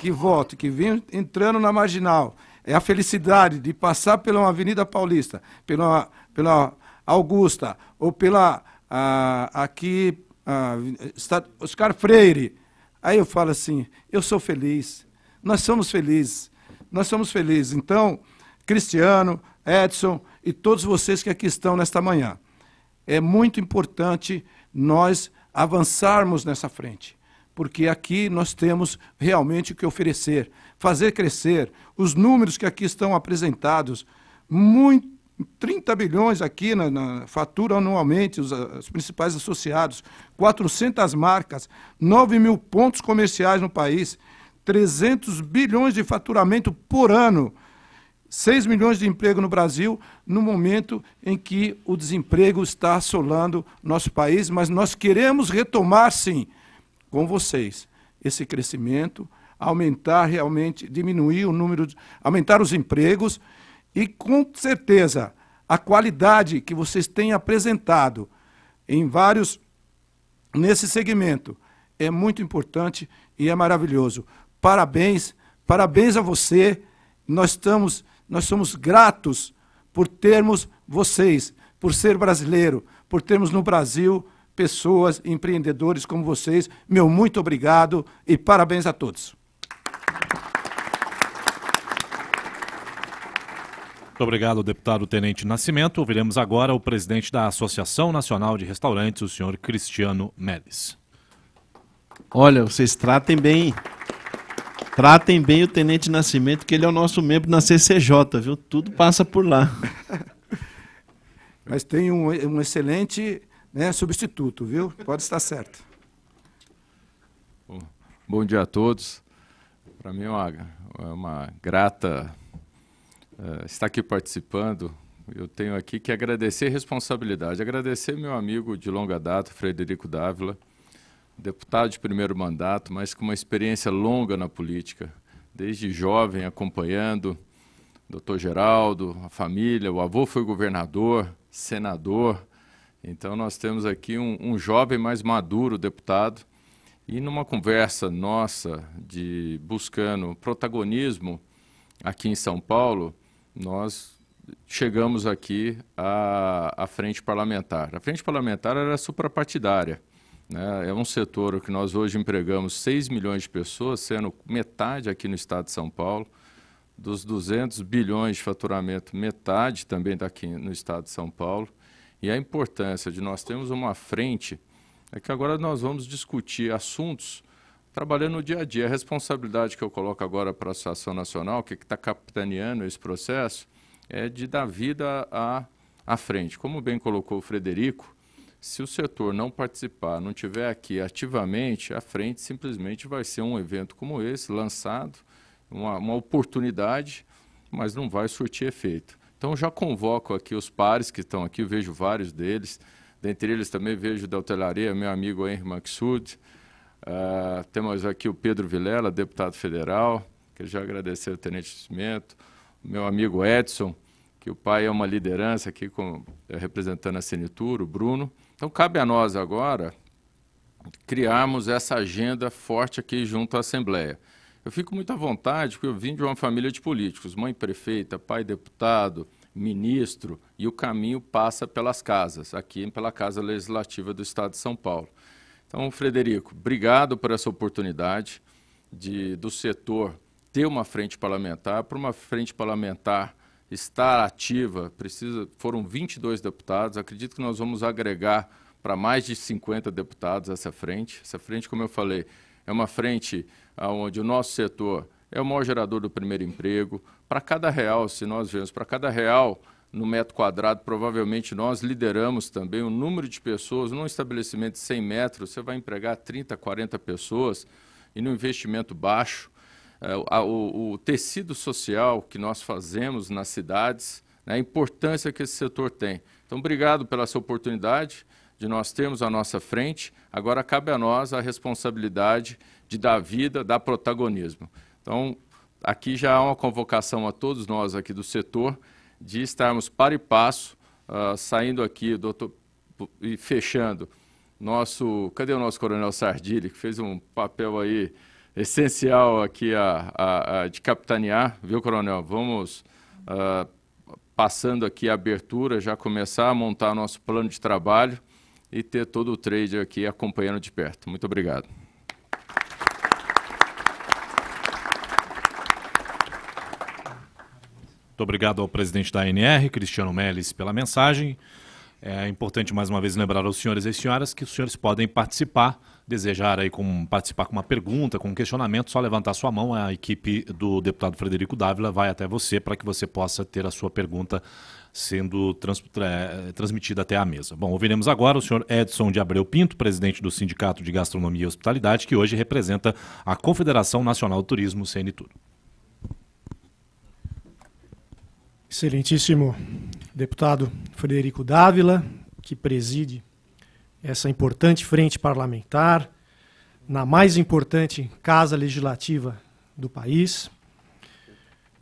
que voto, que vim entrando na marginal, é a felicidade de passar pela Avenida Paulista, pela, pela Augusta, ou pela a, aqui, a, Oscar Freire. Aí eu falo assim, eu sou feliz, nós somos felizes, nós somos felizes. Então, Cristiano, Edson e todos vocês que aqui estão nesta manhã, é muito importante nós avançarmos nessa frente porque aqui nós temos realmente o que oferecer, fazer crescer. Os números que aqui estão apresentados, muito 30 bilhões aqui na, na fatura anualmente, os, os, principais associados, 400 marcas, 9 mil pontos comerciais no país, 300 bilhões de faturamento por ano, 6 milhões de emprego no Brasil, no momento em que o desemprego está assolando nosso país, mas nós queremos retomar, sim, com vocês esse crescimento, aumentar realmente, diminuir o número, de, aumentar os empregos e com certeza a qualidade que vocês têm apresentado em vários nesse segmento é muito importante e é maravilhoso. Parabéns, parabéns a você. Nós estamos, nós somos gratos por termos vocês, por ser brasileiro, por termos no Brasil pessoas, empreendedores como vocês. Meu muito obrigado e parabéns a todos. Muito obrigado, deputado Tenente Nascimento. Ouviremos agora o presidente da Associação Nacional de Restaurantes, o senhor Cristiano Medes. Olha, vocês tratem bem. Tratem bem o Tenente Nascimento, que ele é o nosso membro na CCJ, viu? Tudo passa por lá. Mas tem um, um excelente né, substituto, viu? Pode estar certo. Bom, dia a todos. Para mim é uma, é uma grata uh, estar aqui participando. Eu tenho aqui que agradecer responsabilidade. Agradecer meu amigo de longa data, Frederico Dávila, deputado de primeiro mandato, mas com uma experiência longa na política, desde jovem acompanhando doutor Geraldo, a família, o avô foi governador, senador, então, nós temos aqui um, um jovem mais maduro deputado. E numa conversa nossa de buscando protagonismo aqui em São Paulo, nós chegamos aqui à, à frente parlamentar. A frente parlamentar era suprapartidária. Né? É um setor que nós hoje empregamos 6 milhões de pessoas, sendo metade aqui no estado de São Paulo. Dos 200 bilhões de faturamento, metade também daqui no estado de São Paulo e a importância de nós termos uma frente é que agora nós vamos discutir assuntos trabalhando no dia a dia. A responsabilidade que eu coloco agora para a Associação Nacional, que é está capitaneando esse processo, é de dar vida à, à frente. Como bem colocou o Frederico, se o setor não participar, não tiver aqui ativamente, a frente simplesmente vai ser um evento como esse, lançado, uma, uma oportunidade, mas não vai surtir efeito. Então, já convoco aqui os pares que estão aqui, vejo vários deles. Dentre eles também vejo da hotelaria meu amigo Henry Maxud. Uh, temos aqui o Pedro Vilela, deputado federal. que já agradecer ao Tenente Cimento. Meu amigo Edson, que o pai é uma liderança aqui com, eh, representando a Senitura, o Bruno. Então, cabe a nós agora criarmos essa agenda forte aqui junto à Assembleia. Eu fico muito à vontade porque eu vim de uma família de políticos, mãe prefeita, pai deputado, ministro, e o caminho passa pelas casas, aqui pela Casa Legislativa do Estado de São Paulo. Então, Frederico, obrigado por essa oportunidade de, do setor ter uma frente parlamentar, para uma frente parlamentar estar ativa, precisa, foram 22 deputados, acredito que nós vamos agregar para mais de 50 deputados essa frente. Essa frente, como eu falei, é uma frente onde o nosso setor é o maior gerador do primeiro emprego. Para cada real, se nós vemos, para cada real no metro quadrado, provavelmente nós lideramos também o número de pessoas. Num estabelecimento de 100 metros, você vai empregar 30, 40 pessoas e no investimento baixo. Eh, o, tecido social que nós fazemos nas cidades, né, a importância que esse setor tem. Então, obrigado pela sua oportunidade de nós termos à nossa frente, agora cabe a nós a responsabilidade de dar vida, dar protagonismo. Então, aqui já há uma convocação a todos nós aqui do setor de estarmos para e passo, uh, saindo aqui doutor, e fechando. Nosso, cadê o nosso coronel Sardilli, que fez um papel aí essencial aqui a, a, a de capitanear, viu, coronel? Vamos uh, passando aqui a abertura, já começar a montar nosso plano de trabalho e ter todo o trade aqui acompanhando de perto. Muito obrigado. Muito obrigado ao presidente da ANR, Cristiano Melles, pela mensagem. É importante mais uma vez lembrar aos senhores e senhoras que os senhores podem participar, desejar aí com, participar com uma pergunta, com um questionamento, só levantar sua mão. A equipe do deputado Frederico Dávila vai até você para que você possa ter a sua pergunta sendo trans, tra, transmitida até a mesa. Bom, ouviremos agora o senhor Edson de Abreu Pinto, presidente do Sindicato de Gastronomia e Hospitalidade, que hoje representa a Confederação Nacional do Turismo, CNTUR. Excelentíssimo deputado Frederico Dávila, que preside essa importante frente parlamentar, na mais importante casa legislativa do país.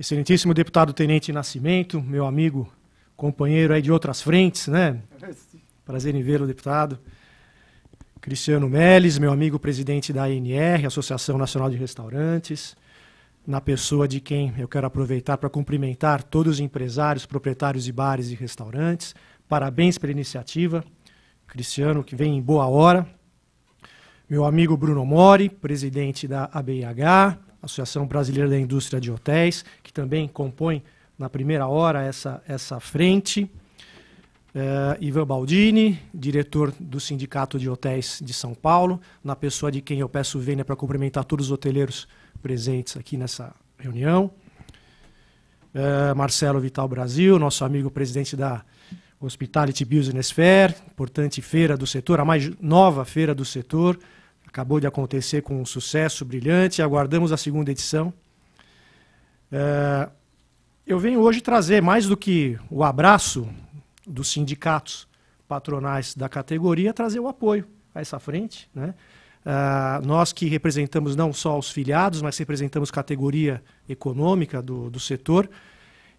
Excelentíssimo deputado Tenente Nascimento, meu amigo companheiro aí de outras frentes, né? É, Prazer em vê-lo, deputado. Cristiano Melles, meu amigo presidente da ANR, Associação Nacional de Restaurantes, na pessoa de quem eu quero aproveitar para cumprimentar todos os empresários, proprietários de bares e restaurantes. Parabéns pela iniciativa. Cristiano, que vem em boa hora. Meu amigo Bruno Mori, presidente da ABIH, Associação Brasileira da Indústria de Hotéis, que também compõe na primeira hora essa, essa frente. É, Ivan Baldini, diretor do Sindicato de Hotéis de São Paulo, na pessoa de quem eu peço vênia para cumprimentar todos os hoteleiros presentes aqui nessa reunião. É, Marcelo Vital Brasil, nosso amigo presidente da Hospitality Business Fair, importante feira do setor, a mais nova feira do setor, acabou de acontecer com um sucesso brilhante, aguardamos a segunda edição. É, eu venho hoje trazer mais do que o abraço dos sindicatos patronais da categoria, trazer o apoio a essa frente. Né? Uh, nós que representamos não só os filiados, mas representamos categoria econômica do, do setor.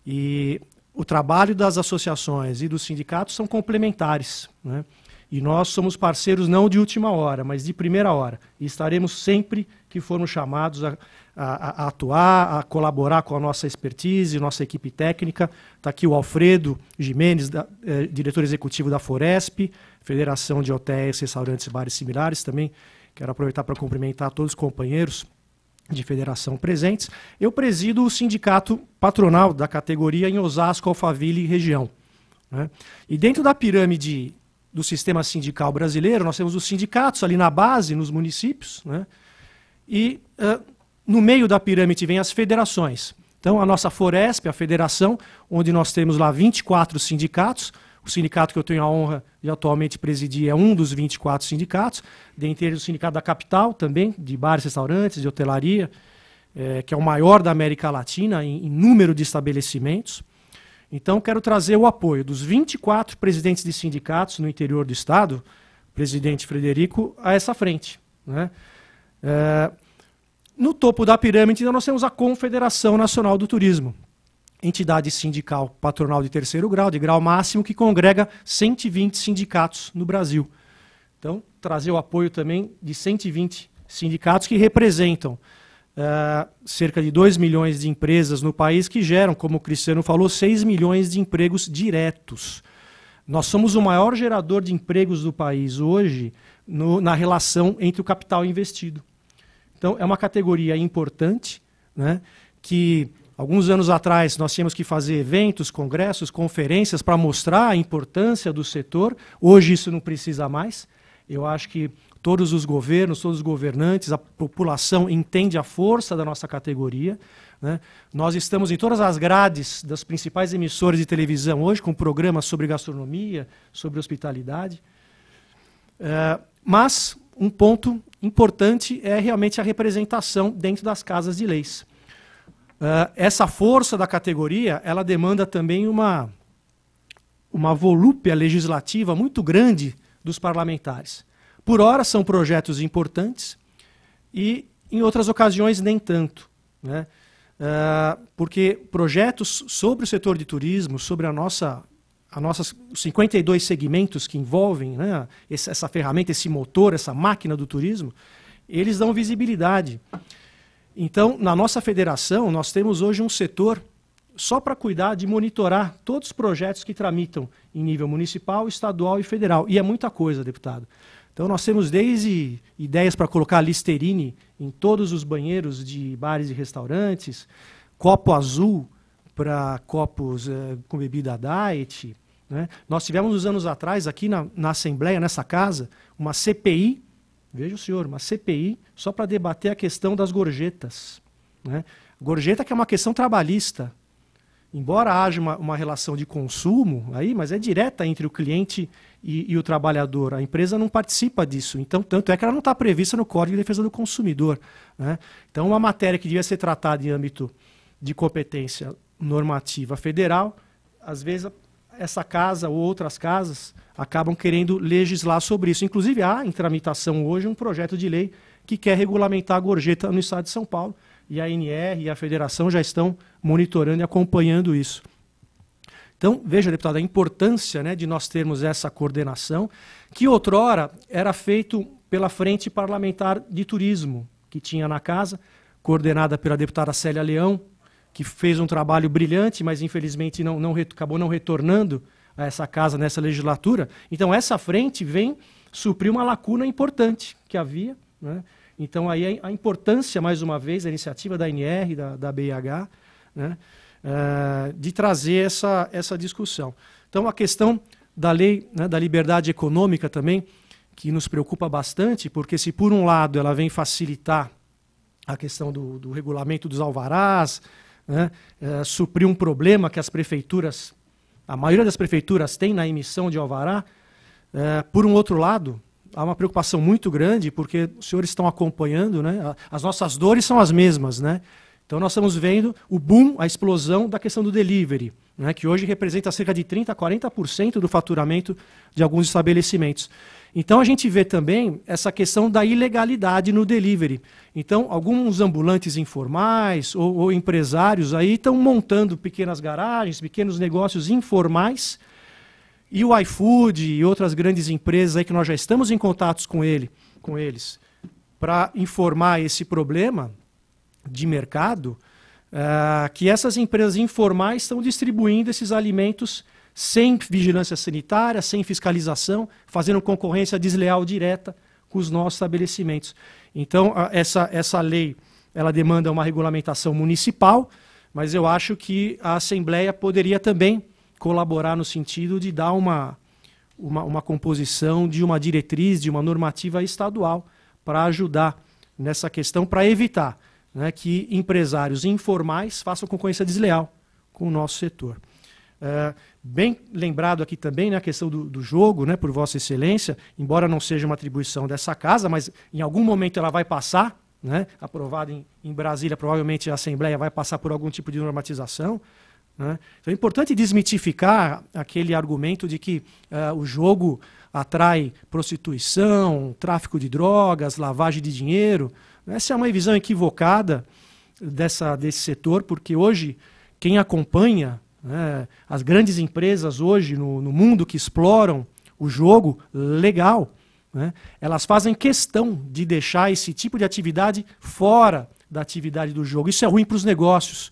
E o trabalho das associações e dos sindicatos são complementares. Né? E nós somos parceiros não de última hora, mas de primeira hora. E estaremos sempre que formos chamados a, a, a, atuar, a colaborar com a nossa expertise, nossa equipe técnica. Está aqui o Alfredo Jimenez, da, eh, diretor executivo da Foresp, Federação de Hotéis, Restaurantes, e Bares Similares também. Quero aproveitar para cumprimentar todos os companheiros de federação presentes. Eu presido o sindicato patronal da categoria em Osasco, Alphaville e região. Né? E dentro da pirâmide do sistema sindical brasileiro, nós temos os sindicatos ali na base, nos municípios, né? e uh, no meio da pirâmide vem as federações. Então, a nossa Foresp, a federação, onde nós temos lá 24 sindicatos. O sindicato que eu tenho a honra de atualmente presidir é um dos 24 sindicatos, dentre eles o Sindicato da Capital também, de bares, restaurantes, de hotelaria, é, que é o maior da América Latina em, em número de estabelecimentos. Então, quero trazer o apoio dos 24 presidentes de sindicatos no interior do Estado, presidente Frederico, a essa frente. Né? É, no topo da pirâmide, então, nós temos a Confederação Nacional do Turismo, entidade sindical patronal de terceiro grau, de grau máximo, que congrega 120 sindicatos no Brasil. Então, trazer o apoio também de 120 sindicatos que representam uh, cerca de 2 milhões de empresas no país, que geram, como o Cristiano falou, 6 milhões de empregos diretos. Nós somos o maior gerador de empregos do país hoje no, na relação entre o capital investido. Então, é uma categoria importante, né? que alguns anos atrás nós tínhamos que fazer eventos, congressos, conferências para mostrar a importância do setor. Hoje isso não precisa mais. Eu acho que todos os governos, todos os governantes, a população entende a força da nossa categoria. Né? Nós estamos em todas as grades das principais emissoras de televisão hoje, com programas sobre gastronomia, sobre hospitalidade. É, mas um ponto importante é realmente a representação dentro das casas de leis. Uh, essa força da categoria, ela demanda também uma, uma volúpia legislativa muito grande dos parlamentares. Por hora, são projetos importantes e, em outras ocasiões, nem tanto. Né? Uh, porque projetos sobre o setor de turismo, sobre a nossa a nossas 52 segmentos que envolvem né, essa ferramenta, esse motor, essa máquina do turismo, eles dão visibilidade. Então, na nossa federação, nós temos hoje um setor só para cuidar de monitorar todos os projetos que tramitam em nível municipal, estadual e federal. E é muita coisa, deputado. Então, nós temos desde ideias para colocar Listerine em todos os banheiros de bares e restaurantes, copo azul para copos eh, com bebida diet, né? Nós tivemos uns anos atrás, aqui na, na Assembleia, nessa casa, uma CPI, veja o senhor, uma CPI só para debater a questão das gorjetas. Né? Gorjeta que é uma questão trabalhista. Embora haja uma, uma relação de consumo aí, mas é direta entre o cliente e, e, o trabalhador. A empresa não participa disso. Então, tanto é que ela não está prevista no Código de Defesa do Consumidor. Né? Então, uma matéria que devia ser tratada em âmbito de competência normativa federal, às vezes essa casa ou outras casas acabam querendo legislar sobre isso. Inclusive, há em tramitação hoje um projeto de lei que quer regulamentar a gorjeta no estado de São Paulo. E a ANR e a federação já estão monitorando e acompanhando isso. Então, veja, deputado, a importância né, de nós termos essa coordenação, que outrora era feito pela Frente Parlamentar de Turismo, que tinha na casa, coordenada pela deputada Célia Leão, que fez um trabalho brilhante, mas infelizmente não, não acabou não retornando a essa casa nessa legislatura. Então, essa frente vem suprir uma lacuna importante que havia. Né? Então, aí a, importância, mais uma vez, da iniciativa da NR, da, da BIH, né? uh, de trazer essa, essa discussão. Então, a questão da lei né, da liberdade econômica também, que nos preocupa bastante, porque se por um lado ela vem facilitar a questão do, do regulamento dos alvarás, né, é, suprir um problema que as prefeituras, a maioria das prefeituras tem na emissão de alvará. É, por um outro lado, há uma preocupação muito grande, porque os senhores estão acompanhando, né, as nossas dores são as mesmas. Né? Então nós estamos vendo o boom, a explosão da questão do delivery, né, que hoje representa cerca de 30% a 40% do faturamento de alguns estabelecimentos. Então a gente vê também essa questão da ilegalidade no delivery. Então, alguns ambulantes informais ou, ou empresários aí estão montando pequenas garagens, pequenos negócios informais. E o iFood e outras grandes empresas aí que nós já estamos em contatos com, ele, com eles para informar esse problema de mercado, uh, que essas empresas informais estão distribuindo esses alimentos sem vigilância sanitária, sem fiscalização, fazendo concorrência desleal direta com os nossos estabelecimentos. Então, essa, essa lei ela demanda uma regulamentação municipal, mas eu acho que a Assembleia poderia também colaborar no sentido de dar uma, uma, uma composição de uma diretriz, de uma normativa estadual para ajudar nessa questão, para evitar né, que empresários informais façam concorrência desleal com o nosso setor. Eh, bem lembrado aqui também né, a questão do, do, jogo, né, por Vossa Excelência, embora não seja uma atribuição dessa casa, mas em algum momento ela vai passar, né, aprovada em, em Brasília, provavelmente a Assembleia vai passar por algum tipo de normatização. Né? Então é importante desmitificar aquele argumento de que uh, o jogo atrai prostituição, tráfico de drogas, lavagem de dinheiro. Essa é uma visão equivocada dessa, desse setor, porque hoje quem acompanha né? As grandes empresas hoje no, no, mundo que exploram o jogo legal, né? elas fazem questão de deixar esse tipo de atividade fora da atividade do jogo. Isso é ruim para os negócios.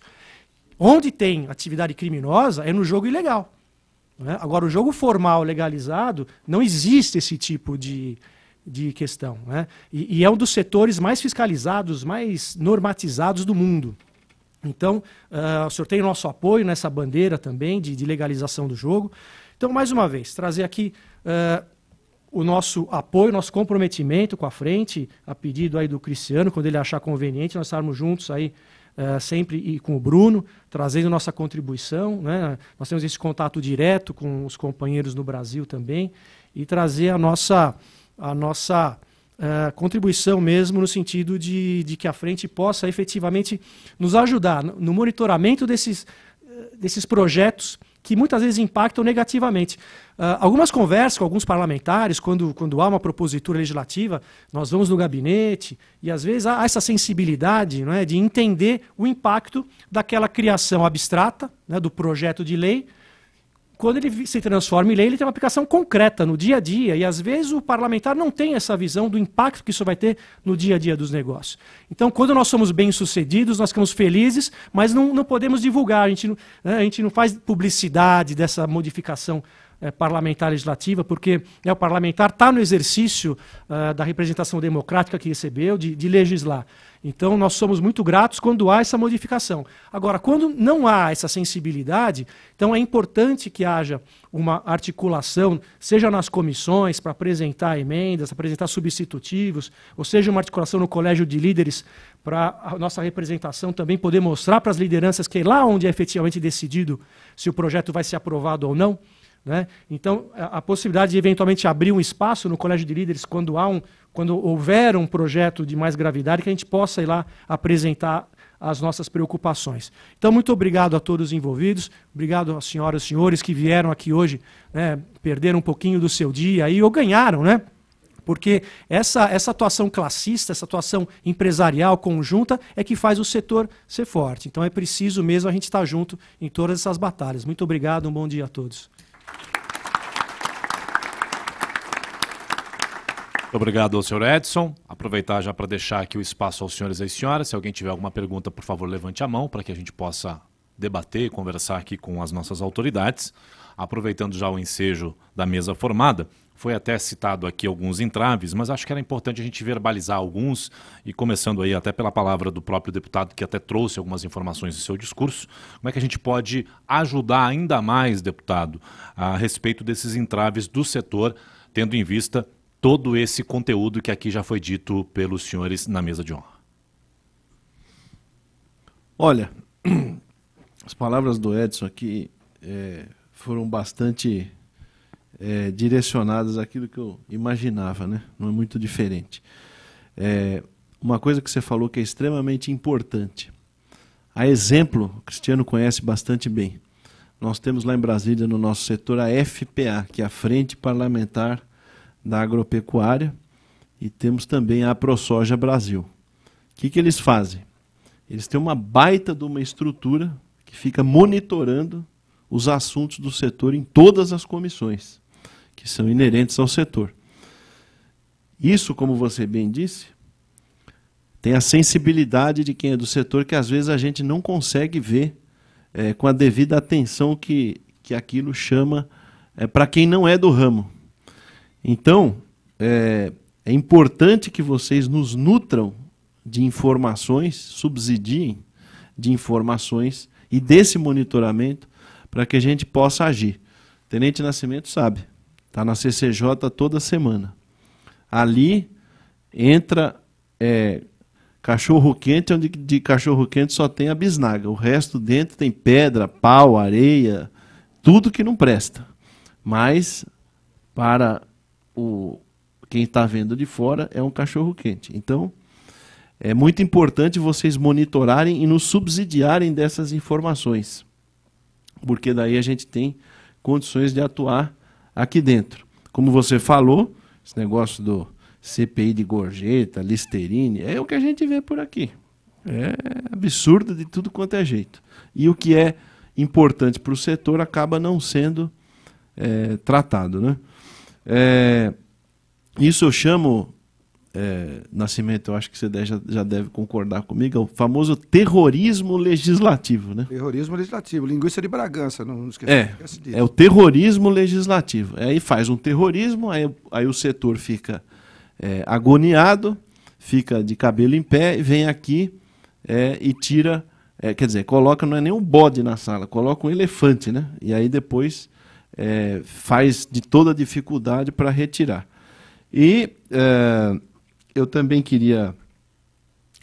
Onde tem atividade criminosa é no jogo ilegal. Né? Agora, o jogo formal legalizado, não existe esse tipo de, de questão. Né? E, e, é um dos setores mais fiscalizados, mais normatizados do mundo. Então, uh, o senhor tem nosso apoio nessa bandeira também de, de, legalização do jogo. Então, mais uma vez, trazer aqui uh, o nosso apoio, nosso comprometimento com a frente, a pedido aí do Cristiano, quando ele achar conveniente, nós estarmos juntos aí uh, sempre e com o Bruno, trazendo nossa contribuição. Né? Nós temos esse contato direto com os companheiros no Brasil também e trazer a nossa, a nossa uh, contribuição mesmo no sentido de, de que a frente possa efetivamente nos ajudar no monitoramento desses, eh, desses projetos que muitas vezes impactam negativamente. Uh, algumas conversas com alguns parlamentares, quando, quando há uma propositura legislativa, nós vamos no gabinete e às vezes há essa sensibilidade não é, de entender o impacto daquela criação abstrata né, do projeto de lei quando ele se transforma em lei, ele tem uma aplicação concreta no dia a dia, e às vezes o parlamentar não tem essa visão do impacto que isso vai ter no dia a dia dos negócios. Então, quando nós somos bem-sucedidos, nós ficamos felizes, mas não, não podemos divulgar, a gente não, né, a gente não faz publicidade dessa modificação é, parlamentar legislativa, porque é o parlamentar está no exercício uh, da representação democrática que recebeu de, de legislar. Então, nós somos muito gratos quando há essa modificação. Agora, quando não há essa sensibilidade, então é importante que haja uma articulação, seja nas comissões, para apresentar emendas, apresentar substitutivos, ou seja, uma articulação no colégio de líderes, para a nossa representação também poder mostrar para as lideranças que é lá onde é efetivamente decidido se o projeto vai ser aprovado ou não. Né? Então, a, possibilidade de eventualmente abrir um espaço no Colégio de Líderes quando, há um, quando houver um projeto de mais gravidade, que a gente possa ir lá apresentar as nossas preocupações. Então, muito obrigado a todos os envolvidos, obrigado às senhoras e senhores que vieram aqui hoje, né, perderam um pouquinho do seu dia e ou ganharam, né? Porque essa, essa atuação classista, essa atuação empresarial conjunta é que faz o setor ser forte. Então é preciso mesmo a gente estar junto em todas essas batalhas. Muito obrigado, um bom dia a todos. Obrigado ao senhor Edson. Aproveitar já para deixar aqui o espaço aos senhores e senhoras. Se alguém tiver alguma pergunta, por favor, levante a mão para que a gente possa debater e conversar aqui com as nossas autoridades. Aproveitando já o ensejo da mesa formada, foi até citado aqui alguns entraves, mas acho que era importante a gente verbalizar alguns, e começando aí até pela palavra do próprio deputado, que até trouxe algumas informações do seu discurso, como é que a gente pode ajudar ainda mais, deputado, a respeito desses entraves do setor, tendo em vista todo esse conteúdo que aqui já foi dito pelos senhores na mesa de honra? Olha, as palavras do Edson aqui é, foram bastante é, direcionadas àquilo que eu imaginava, né? Não é muito diferente. É, uma coisa que você falou que é extremamente importante. A exemplo, o Cristiano conhece bastante bem. Nós temos lá em Brasília, no nosso setor, a FPA, que é a Frente Parlamentar da agropecuária e temos também a ProSoja Brasil. O que, que eles fazem? Eles têm uma baita de uma estrutura que fica monitorando os assuntos do setor em todas as comissões que são inerentes ao setor. Isso, como você bem disse, tem a sensibilidade de quem é do setor que às vezes a gente não consegue ver é, com a devida atenção que, que aquilo chama é, para quem não é do ramo. Então, é, é importante que vocês nos nutram de informações, subsidiem de informações e desse monitoramento para que a gente possa agir. Tenente Nascimento sabe, está na CCJ toda semana. Ali entra é, cachorro quente, onde de cachorro quente só tem a bisnaga. O resto dentro tem pedra, pau, areia, tudo que não presta. Mas para o, quem está vendo de fora é um cachorro quente. Então, é muito importante vocês monitorarem e nos subsidiarem dessas informações, porque daí a gente tem condições de atuar aqui dentro. Como você falou, esse negócio do CPI de gorjeta, Listerine, é o que a gente vê por aqui. É absurdo de tudo quanto é jeito. E o que é importante para o setor acaba não sendo é, tratado, né? É, isso eu chamo, é, Nascimento, eu acho que você já, já deve concordar comigo, é o famoso terrorismo legislativo, né? Terrorismo legislativo, linguiça de Bragança, não, não esquece, é, esquece disso. É o terrorismo legislativo. É, aí faz um terrorismo, aí, aí o setor fica é, agoniado, fica de cabelo em pé, vem aqui é, e tira... É, quer dizer, coloca, não é nem um bode na sala, coloca um elefante, né? E aí depois é, faz de toda a dificuldade para retirar. E é, eu também queria,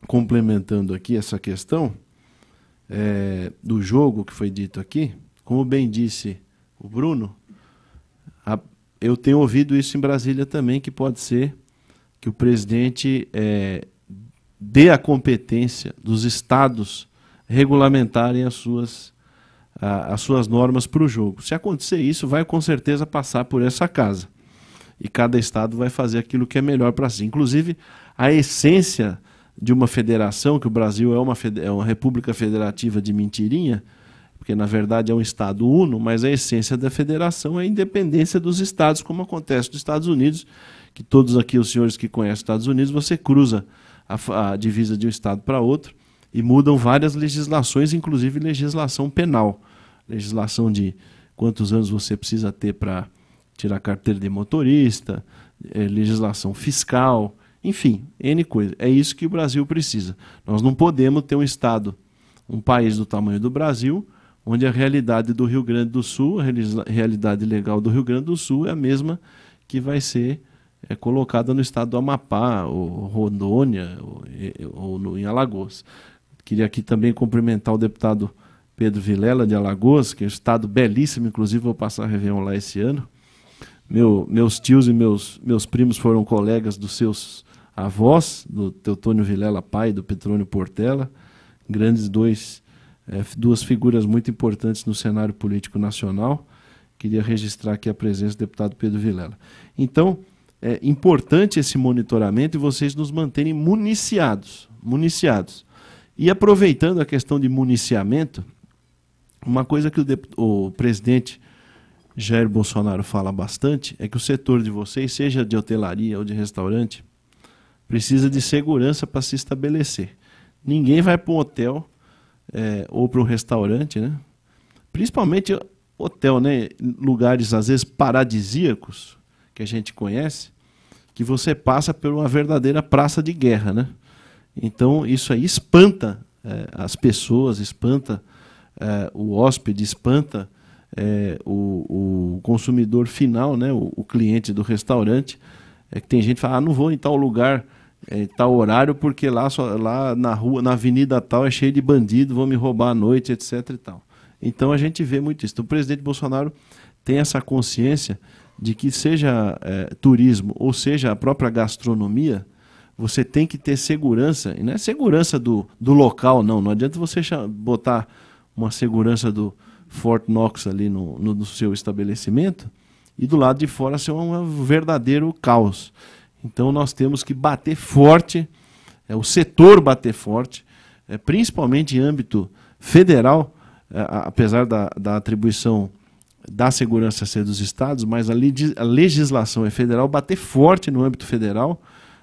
complementando aqui essa questão é, do jogo que foi dito aqui, como bem disse o Bruno, a, eu tenho ouvido isso em Brasília também, que pode ser que o presidente é, dê a competência dos estados regulamentarem as suas a, as suas normas para o jogo. Se acontecer isso, vai com certeza passar por essa casa. E cada estado vai fazer aquilo que é melhor para si. Inclusive, a essência de uma federação, que o Brasil é uma, é uma república federativa de mentirinha, porque na verdade é um Estado uno, mas a essência da federação é a independência dos Estados, como acontece nos Estados Unidos, que todos aqui, os senhores que conhecem os Estados Unidos, você cruza a, a divisa de um Estado para outro e mudam várias legislações, inclusive legislação penal legislação de quantos anos você precisa ter para tirar carteira de motorista, é, legislação fiscal, enfim, N coisa. É isso que o Brasil precisa. Nós não podemos ter um Estado, um país do tamanho do Brasil, onde a realidade do Rio Grande do Sul, a realidade legal do Rio Grande do Sul é a mesma que vai ser é, colocada no estado do Amapá, ou Rondônia, ou, eh, ou no, em Alagoas. Queria aqui também cumprimentar o deputado Pedro Vilela de Alagoas, que é um estado belíssimo, inclusive vou passar a Réveillon lá esse ano. Meu, meus tios e meus, meus primos foram colegas dos seus avós, do Teutônio Vilela pai e do Petrônio Portela, grandes dois, é, duas figuras muito importantes no cenário político nacional. Queria registrar aqui a presença do deputado Pedro Vilela. Então, é importante esse monitoramento e vocês nos manterem municiados, municiados. E aproveitando a questão de municiamento, uma coisa que o, o presidente Jair Bolsonaro fala bastante é que o setor de vocês, seja de hotelaria ou de restaurante, precisa de segurança para se estabelecer. Ninguém vai para um hotel é, ou para um restaurante, né? principalmente hotel, né? lugares às vezes paradisíacos que a gente conhece, que você passa por uma verdadeira praça de guerra. Né? Então isso aí espanta é, as pessoas, espanta uh, o hóspede, espanta é, o, o, consumidor final, né, o, o, cliente do restaurante. É que tem gente que fala, ah, não vou em tal lugar, em eh, tal horário, porque lá, só, lá na rua, na avenida tal, é cheio de bandido, vão me roubar à noite, etc. E tal. Então a gente vê muito isso. Então, o presidente Bolsonaro tem essa consciência de que seja é, turismo ou seja a própria gastronomia, você tem que ter segurança, e não é segurança do, do local, não. Não adianta você botar uma segurança do Fort Knox ali no, no, no seu estabelecimento, e do lado de fora ser um, um verdadeiro caos. Então nós temos que bater forte, é, o setor bater forte, é, principalmente em âmbito federal, é, apesar da, da atribuição da segurança ser dos estados, mas a, a, legislação é federal, bater forte no âmbito federal.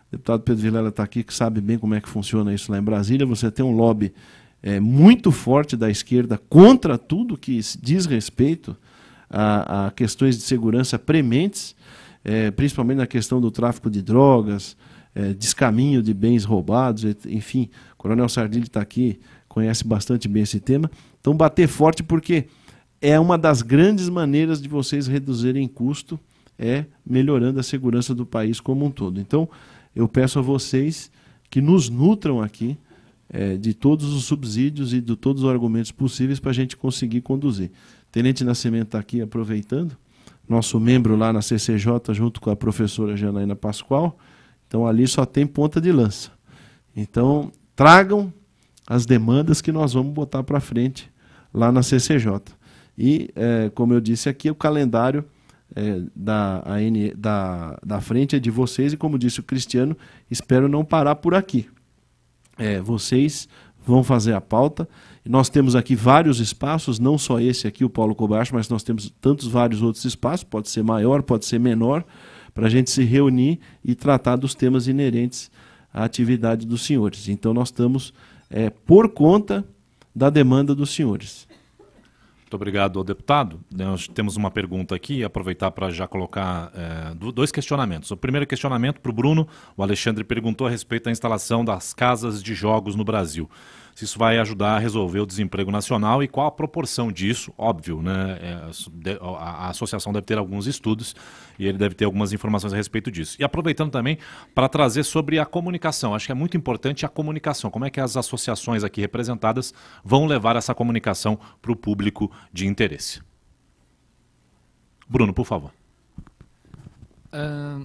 O deputado Pedro Vilela está aqui, que sabe bem como é que funciona isso lá em Brasília. Você tem um lobby é, muito forte da esquerda contra tudo que diz respeito a, a questões de segurança prementes, é, principalmente na questão do tráfico de drogas, é, descaminho de bens roubados, enfim. O Coronel Sardilli está aqui, conhece bastante bem esse tema. Então, bater forte porque é uma das grandes maneiras de vocês reduzirem custo, é melhorando a segurança do país como um todo. Então, eu peço a vocês que nos nutram aqui é, de todos os subsídios e de todos os argumentos possíveis para a gente conseguir conduzir. Tenente Nascimento está aqui aproveitando, nosso membro lá na CCJ, junto com a professora Janaína Pascoal. Então ali só tem ponta de lança. Então tragam as demandas que nós vamos botar para frente lá na CCJ. E, é, como eu disse aqui, o calendário é, da, da, da frente é de vocês, e como disse o Cristiano, espero não parar por aqui. É, vocês vão fazer a pauta. Nós temos aqui vários espaços, não só esse aqui, o Paulo Cobacho, mas nós temos tantos vários outros espaços, pode ser maior, pode ser menor, para a gente se reunir e tratar dos temas inerentes à atividade dos senhores. Então, nós estamos é, por conta da demanda dos senhores. Muito obrigado, deputado. Nós temos uma pergunta aqui, aproveitar para já colocar é, dois questionamentos. O primeiro questionamento para o Bruno, o Alexandre perguntou a respeito da instalação das casas de jogos no Brasil se isso vai ajudar a resolver o desemprego nacional e qual a proporção disso, óbvio, né? É, a associação deve ter alguns estudos e ele deve ter algumas informações a respeito disso. E aproveitando também para trazer sobre a comunicação, acho que é muito importante a comunicação, como é que as associações aqui representadas vão levar essa comunicação para o público de interesse. Bruno, por favor. Uh,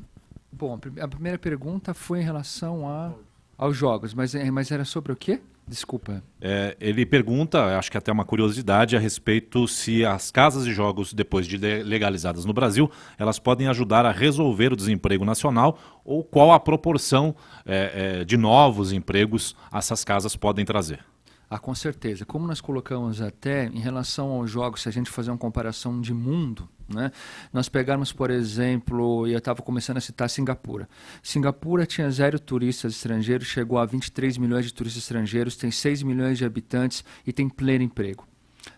bom, a primeira pergunta foi em relação a, aos jogos, mas, é, mas era sobre o quê? Desculpa. É, ele pergunta, acho que até uma curiosidade, a respeito se as casas de jogos, depois de legalizadas no Brasil, elas podem ajudar a resolver o desemprego nacional ou qual a proporção é, é, de novos empregos essas casas podem trazer. Ah, com certeza. Como nós colocamos até em relação aos jogos, se a gente fazer uma comparação de mundo, né? Nós pegarmos, por exemplo, e eu estava começando a citar Singapura. Singapura tinha zero turistas estrangeiros, chegou a 23 milhões de turistas estrangeiros, tem 6 milhões de habitantes e tem pleno emprego.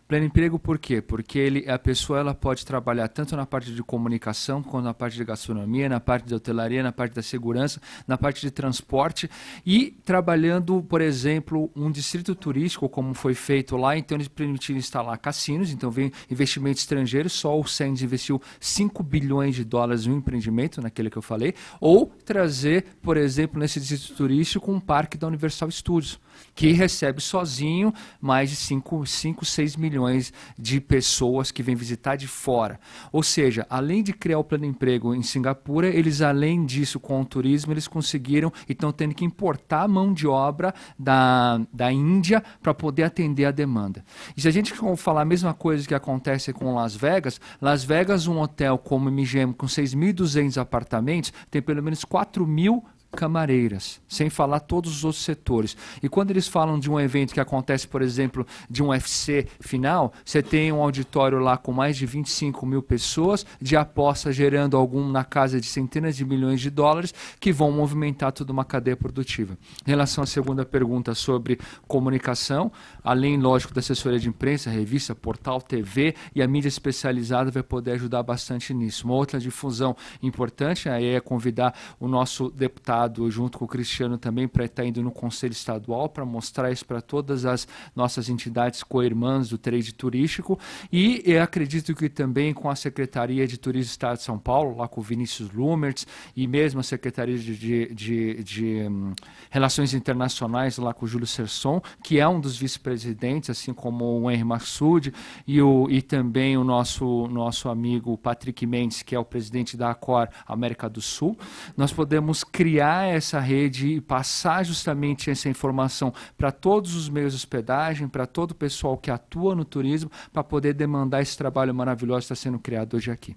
Pleno emprego por quê? Porque ele, a pessoa ela pode trabalhar tanto na parte de comunicação, quanto na parte de gastronomia, na parte de hotelaria, na parte da segurança, na parte de transporte e trabalhando, por exemplo, um distrito turístico, como foi feito lá, então eles permitiram instalar cassinos, então vem investimento estrangeiro, só o SENS investiu 5 bilhões de dólares no empreendimento, naquele que eu falei, ou trazer, por exemplo, nesse distrito turístico, um parque da Universal Studios, que recebe sozinho mais de 5 6 milhões milhões de pessoas que vêm visitar de fora. Ou seja, além de criar o plano emprego em Singapura, eles além disso com o turismo eles conseguiram e estão tendo que importar mão de obra da, da Índia para poder atender a demanda. E se a gente for falar a mesma coisa que acontece com Las Vegas, Las Vegas um hotel como MGM com 6.200 apartamentos tem pelo menos 4 mil camareiras, sem falar todos os outros setores. E quando eles falam de um evento que acontece, por exemplo, de um UFC final, você tem um auditório lá com mais de 25 mil pessoas, de aposta gerando algum na casa de centenas de milhões de dólares, que vão movimentar toda uma cadeia produtiva. Em relação à segunda pergunta sobre comunicação, além, lógico, da assessoria de imprensa, revista, portal, TV e a mídia especializada vai poder ajudar bastante nisso. Uma outra difusão importante aí é convidar o nosso deputado junto com o Cristiano também para estar tá indo no Conselho Estadual para mostrar isso para todas as nossas entidades co-irmãs do trade turístico e eu acredito que também com a Secretaria de Turismo do Estado de São Paulo, lá com o Vinícius Lumertz e mesmo a Secretaria de, de, de, de um, Relações Internacionais lá com o Júlio Serson, que é um dos vice-presidentes, assim como o Henry Massoud, e, o, e também o nosso, nosso amigo Patrick Mendes, que é o presidente da Acor América do Sul, nós podemos criar criar essa rede e passar justamente essa informação para todos os meios de hospedagem, para todo o pessoal que atua no turismo, para poder demandar esse trabalho maravilhoso que está sendo criado hoje aqui.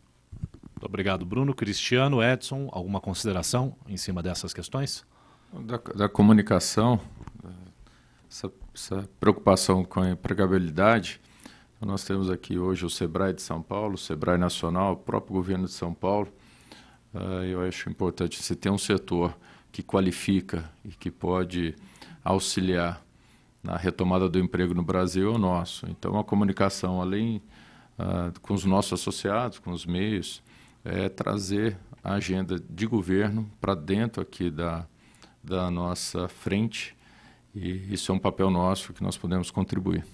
Muito obrigado, Bruno. Cristiano, Edson, alguma consideração em cima dessas questões? Da, da comunicação, essa, essa preocupação com a empregabilidade, nós temos aqui hoje o SEBRAE de São Paulo, o SEBRAE Nacional, o próprio governo de São Paulo, ah, eu acho importante se ter um setor que qualifica e que pode auxiliar na retomada do emprego no Brasil é o nosso. Então, a comunicação, além uh, com os nossos associados, com os meios, é trazer a agenda de governo para dentro aqui da, da nossa frente. E isso é um papel nosso que nós podemos contribuir.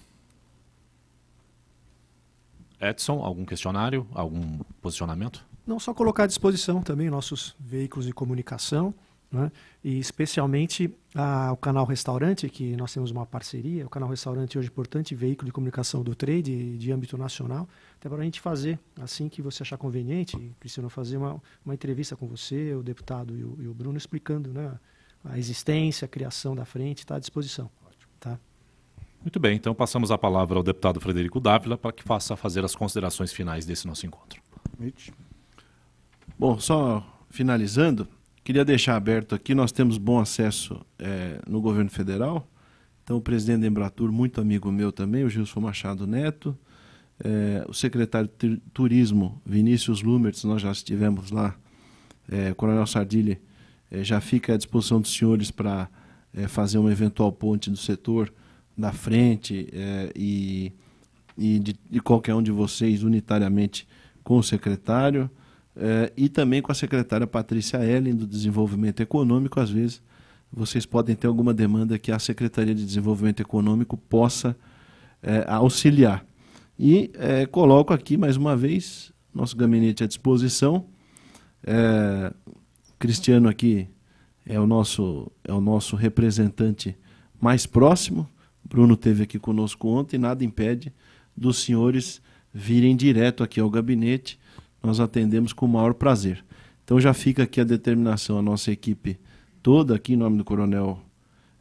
Edson, algum questionário? Algum posicionamento? não só colocar à disposição também nossos veículos de comunicação, né? e especialmente a, ah, o canal Restaurante, que nós temos uma parceria. O canal Restaurante hoje é importante veículo de comunicação do trade de âmbito nacional, até para a gente fazer, assim que você achar conveniente, Cristiano, fazer uma, uma entrevista com você, o deputado e o, e o Bruno, explicando né, a existência, a criação da frente, está à disposição. Tá? Muito bem, então passamos a palavra ao deputado Frederico Dávila para que faça fazer as considerações finais desse nosso encontro. Mitch. Bom, só finalizando, queria deixar aberto aqui, nós temos bom acesso é, no governo federal, então o presidente da Embratur, muito amigo meu também, o Gilson Machado Neto, é, o secretário de Turismo, Vinícius Lumertz, nós já estivemos lá, é, o Coronel Sardilli é, já fica à disposição dos senhores para é, fazer uma eventual ponte do setor da frente é, e, e de, de qualquer um de vocês unitariamente com o secretário eh, e também com a secretária Patrícia Ellen, do Desenvolvimento Econômico. Às vezes, vocês podem ter alguma demanda que a Secretaria de Desenvolvimento Econômico possa eh, auxiliar. E eh, coloco aqui, mais uma vez, nosso gabinete à disposição. Eh, Cristiano aqui é o nosso, é o nosso representante mais próximo. Bruno teve aqui conosco ontem, nada impede dos senhores virem direto aqui ao gabinete nós atendemos com o maior prazer. Então já fica aqui a determinação, a nossa equipe toda, aqui em nome do Coronel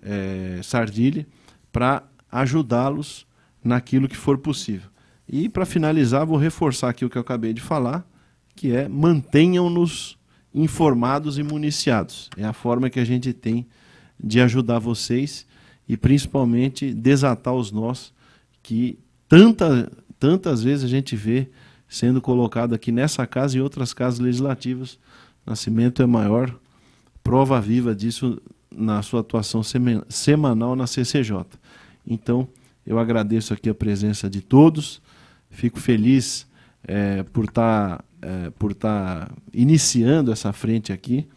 é, Sardilli, para ajudá-los naquilo que for possível. E para finalizar, vou reforçar aqui o que eu acabei de falar, que é mantenham-nos informados e municiados. É a forma que a gente tem de ajudar vocês e principalmente desatar os nós que tanta, tantas vezes a gente vê sendo colocado aqui nessa casa e outras casas legislativas. Nascimento é maior prova viva disso na sua atuação semanal na CCJ. Então, eu agradeço aqui a presença de todos, fico feliz é, por estar tá, é, por tá iniciando essa frente aqui.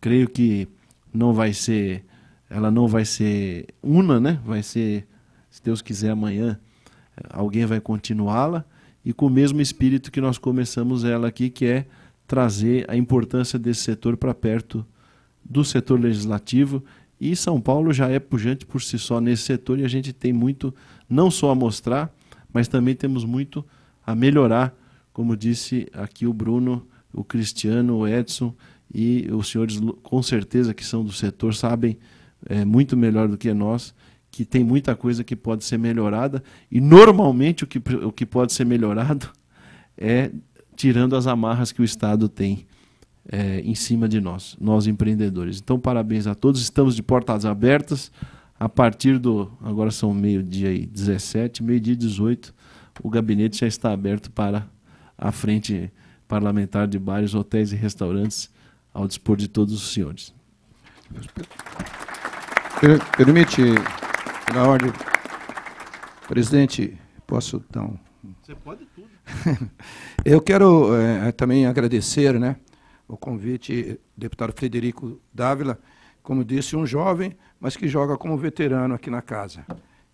Creio que não vai ser, ela não vai ser una, né? Vai ser, se Deus quiser, amanhã é, alguém vai continuá-la e com o mesmo espírito que nós começamos ela aqui, que é trazer a importância desse setor para perto do setor legislativo. E São Paulo já é pujante por si só nesse setor e a gente tem muito, não só a mostrar, mas também temos muito a melhorar, como disse aqui o Bruno, o Cristiano, o Edson e os senhores, com certeza, que são do setor, sabem é, muito melhor do que nós que tem muita coisa que pode ser melhorada, e normalmente o que, o que pode ser melhorado é tirando as amarras que o Estado tem é, em cima de nós, nós empreendedores. Então, parabéns a todos, estamos de portas abertas. A partir do. Agora são meio-dia e 17, meio-dia e 18, o gabinete já está aberto para a frente parlamentar de bares, hotéis e restaurantes, ao dispor de todos os senhores. Permite, da ordem. Presidente, posso dar um... Você pode tudo. Eu quero é, também agradecer né, o convite, deputado Frederico Dávila, como disse, um jovem, mas que joga como veterano aqui na casa.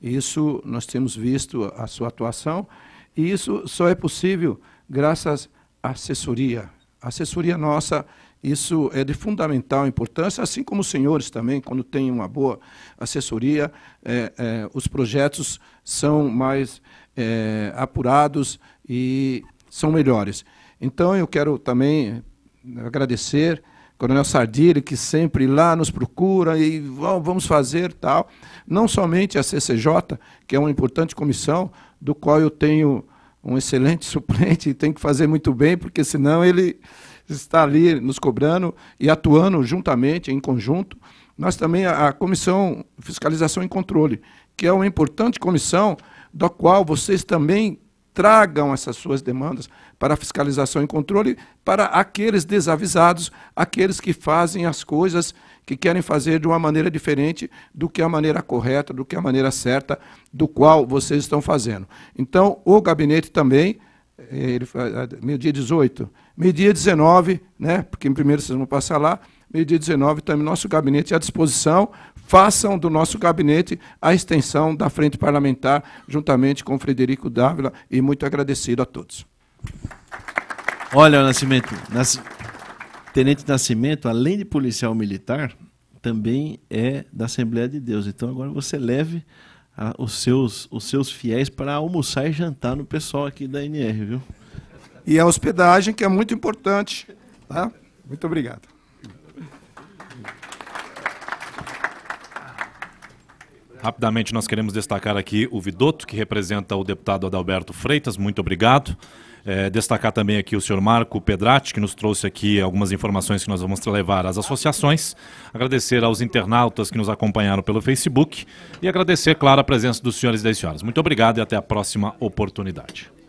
Isso nós temos visto a sua atuação e isso só é possível graças à assessoria. A assessoria nossa isso é de fundamental importância, assim como os senhores também, quando têm uma boa assessoria, é, é, os projetos são mais é, apurados e são melhores. Então, eu quero também né, agradecer Coronel Sardilli, que sempre lá nos procura e vamos fazer tal. Não somente a CCJ, que é uma importante comissão, do qual eu tenho um excelente suplente e tenho que fazer muito bem, porque senão ele está ali nos cobrando e atuando juntamente, em conjunto. Nós também, a Comissão Fiscalização e Controle, que é uma importante comissão da qual vocês também tragam essas suas demandas para fiscalização e controle para aqueles desavisados, aqueles que fazem as coisas que querem fazer de uma maneira diferente do que a maneira correta, do que a maneira certa do qual vocês estão fazendo. Então, o gabinete também ele, meio-dia 18, meio-dia 19, né, porque em primeiro vocês vão passar lá, meio-dia 19, também nosso gabinete à disposição. Façam do nosso gabinete a extensão da frente parlamentar, juntamente com Frederico Dávila, e muito agradecido a todos. Olha, Nascimento, Nas... Tenente Nascimento, além de policial militar, também é da Assembleia de Deus. Então agora você leve a, os, seus, os seus fiéis para almoçar e jantar no pessoal aqui da NR, viu? E a hospedagem, que é muito importante. Tá? Muito obrigado. Rapidamente, nós queremos destacar aqui o Vidoto, que representa o deputado Adalberto Freitas. Muito obrigado. É, destacar também aqui o senhor Marco Pedrati, que nos trouxe aqui algumas informações que nós vamos levar às associações. Agradecer aos internautas que nos acompanharam pelo Facebook e agradecer, claro, a presença dos senhores e das senhoras. Muito obrigado e até a próxima oportunidade.